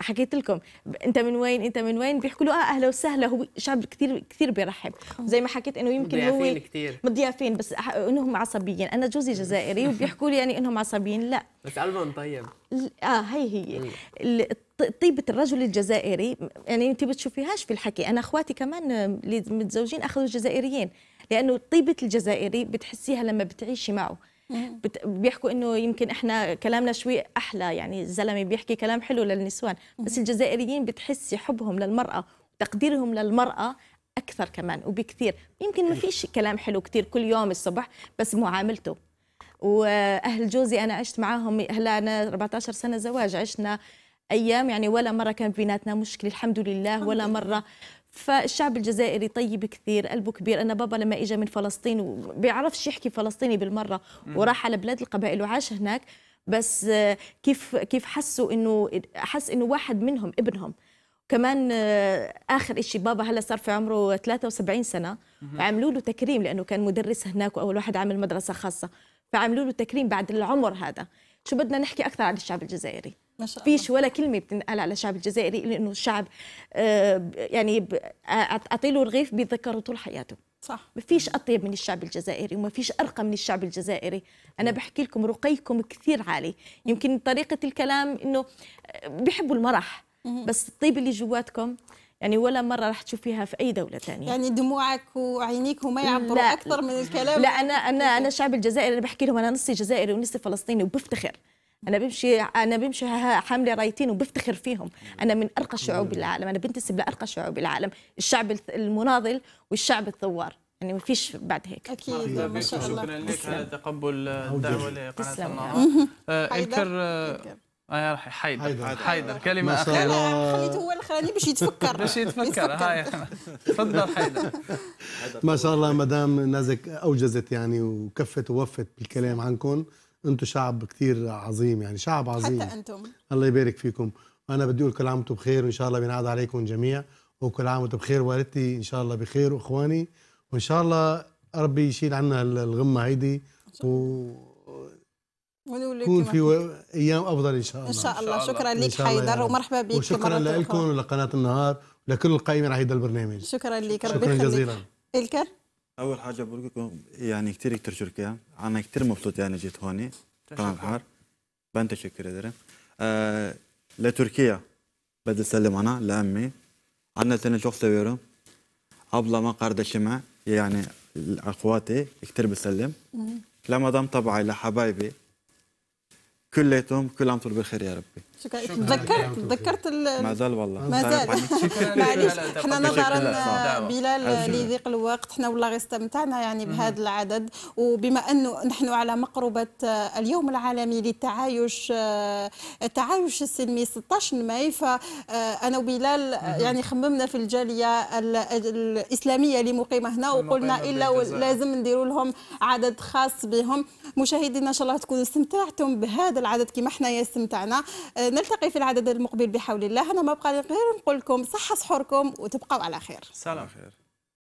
حكيت لكم انت من وين انت من وين بيحكوا له اه اهلا وسهلا هو شعب كثير كثير بيرحب زي ما حكيت انه يمكن هو كتير. مضيافين بس انهم عصبيين انا جوزي جزائري وبيحكوا لي يعني انهم عصبيين لا بس قلبهم طيب اه هي هي طيبة الرجل الجزائري يعني انت بتشوفيهاش في الحكي انا اخواتي كمان اللي متزوجين اخذوا جزائريين لانه طيبة الجزائري بتحسيها لما بتعيشي معه بيحكوا انه يمكن احنا كلامنا شوي احلى يعني الزلمه بيحكي كلام حلو للنسوان بس الجزائريين بتحسي حبهم للمراه وتقديرهم للمراه اكثر كمان وبكثير يمكن ما فيش كلام حلو كثير كل يوم الصبح بس معاملته واهل جوزي انا عشت معاهم هلا انا 14 سنه زواج عشنا ايام يعني ولا مره كان بيناتنا مشكله الحمد لله ولا مره فالشعب الجزائري طيب كثير قلبه كبير انا بابا لما اجى من فلسطين وبيعرفش يحكي فلسطيني بالمره وراح على بلاد القبائل وعاش هناك بس كيف كيف حسوا انه حس انه واحد منهم ابنهم كمان اخر شيء بابا هلا صار في عمره 73 سنه عملوا له تكريم لانه كان مدرس هناك واول واحد عمل مدرسه خاصه فعملوا له تكريم بعد العمر هذا شو بدنا نحكي اكثر عن الشعب الجزائري ما شاء الله. فيش ولا كلمه بتنقال على الشعب الجزائري لانه الشعب آه، يعني يعني اعطيله رغيف بيتذكره طول حياته صح ما فيش اطيب من الشعب الجزائري وما فيش ارقى من الشعب الجزائري انا بحكي لكم رقيكم كثير عالي يمكن طريقه الكلام انه آه، بيحبوا المرح بس الطيب اللي جواتكم يعني ولا مره راح تشوفيها في اي دوله ثانيه يعني دموعك وعينيك هما يعبروا لا اكثر من الكلام لا انا انا انا الشعب الجزائري انا بحكي لهم انا نصي جزائري ونصي فلسطيني وبفتخر انا بمشي انا بمشي حامله رايتين وبفتخر فيهم انا من ارقى شعوب العالم انا بنتسب لارقى شعوب العالم الشعب المناضل والشعب الثوار يعني ما فيش بعد هيك اكيد ما شاء الله شكرا لك على تقبل الدعوه لقناه النهار الكر آه, آه،, آه، حيدر حيدر, حيدر. كلمة أخيرة أنا خليته هو اللي خلاني باش يتفكر باش يتفكر هاي تفضل حيدر ما شاء الله مدام نازك أوجزت يعني وكفت ووفت بالكلام عنكم انتم شعب كثير عظيم يعني شعب عظيم حتى انتم الله يبارك فيكم وانا بدي اقول كل عام وانتم بخير وان شاء الله بينعاد عليكم جميع وكل عام وانتم بخير والدتي ان شاء الله بخير واخواني وان شاء الله ربي يشيل عنا الغمه هيدي و يكون في ايام افضل ان شاء الله ان شاء الله, شكرا لك حيدر يعني. ومرحبا بك وشكرا لكم ولقناه النهار ولكل القائمين على هذا البرنامج شكرا لك ربي شكرا جزيلا الكر اول حاجه بقول لكم يعني كثير كثير تركيا انا كثير مبسوط يعني جيت هون قناه البحر ben teşekkür ederim. Ee, Le Türkiye Bedel Selimana, Le Emmi. Annesini çok seviyorum. Ablama, kardeşime yani akhwati كثير بسلم. لما دام طبعي لحبايبي كليتهم كل عام بالخير يا ربي. شكرا تذكرت نعم. تذكرت مازال والله مازال (laughs) معليش حنا نظرا آه، بلال لضيق الوقت حنا والله غير استمتعنا يعني بهذا العدد وبما انه نحن على مقربه آه، اليوم العالمي للتعايش آه، التعايش السلمي 16 ماي فانا وبلال يعني خممنا في الجاليه الاسلاميه اللي مقيمه هنا وقلنا الا لازم نديروا لهم عدد خاص بهم مشاهدينا ان شاء الله تكونوا استمتعتم بهذا العدد كما حنايا استمتعنا نلتقي في العدد المقبل بحول الله انا ما بقى غير نقول لكم صحه سحوركم وتبقوا على خير سلام خير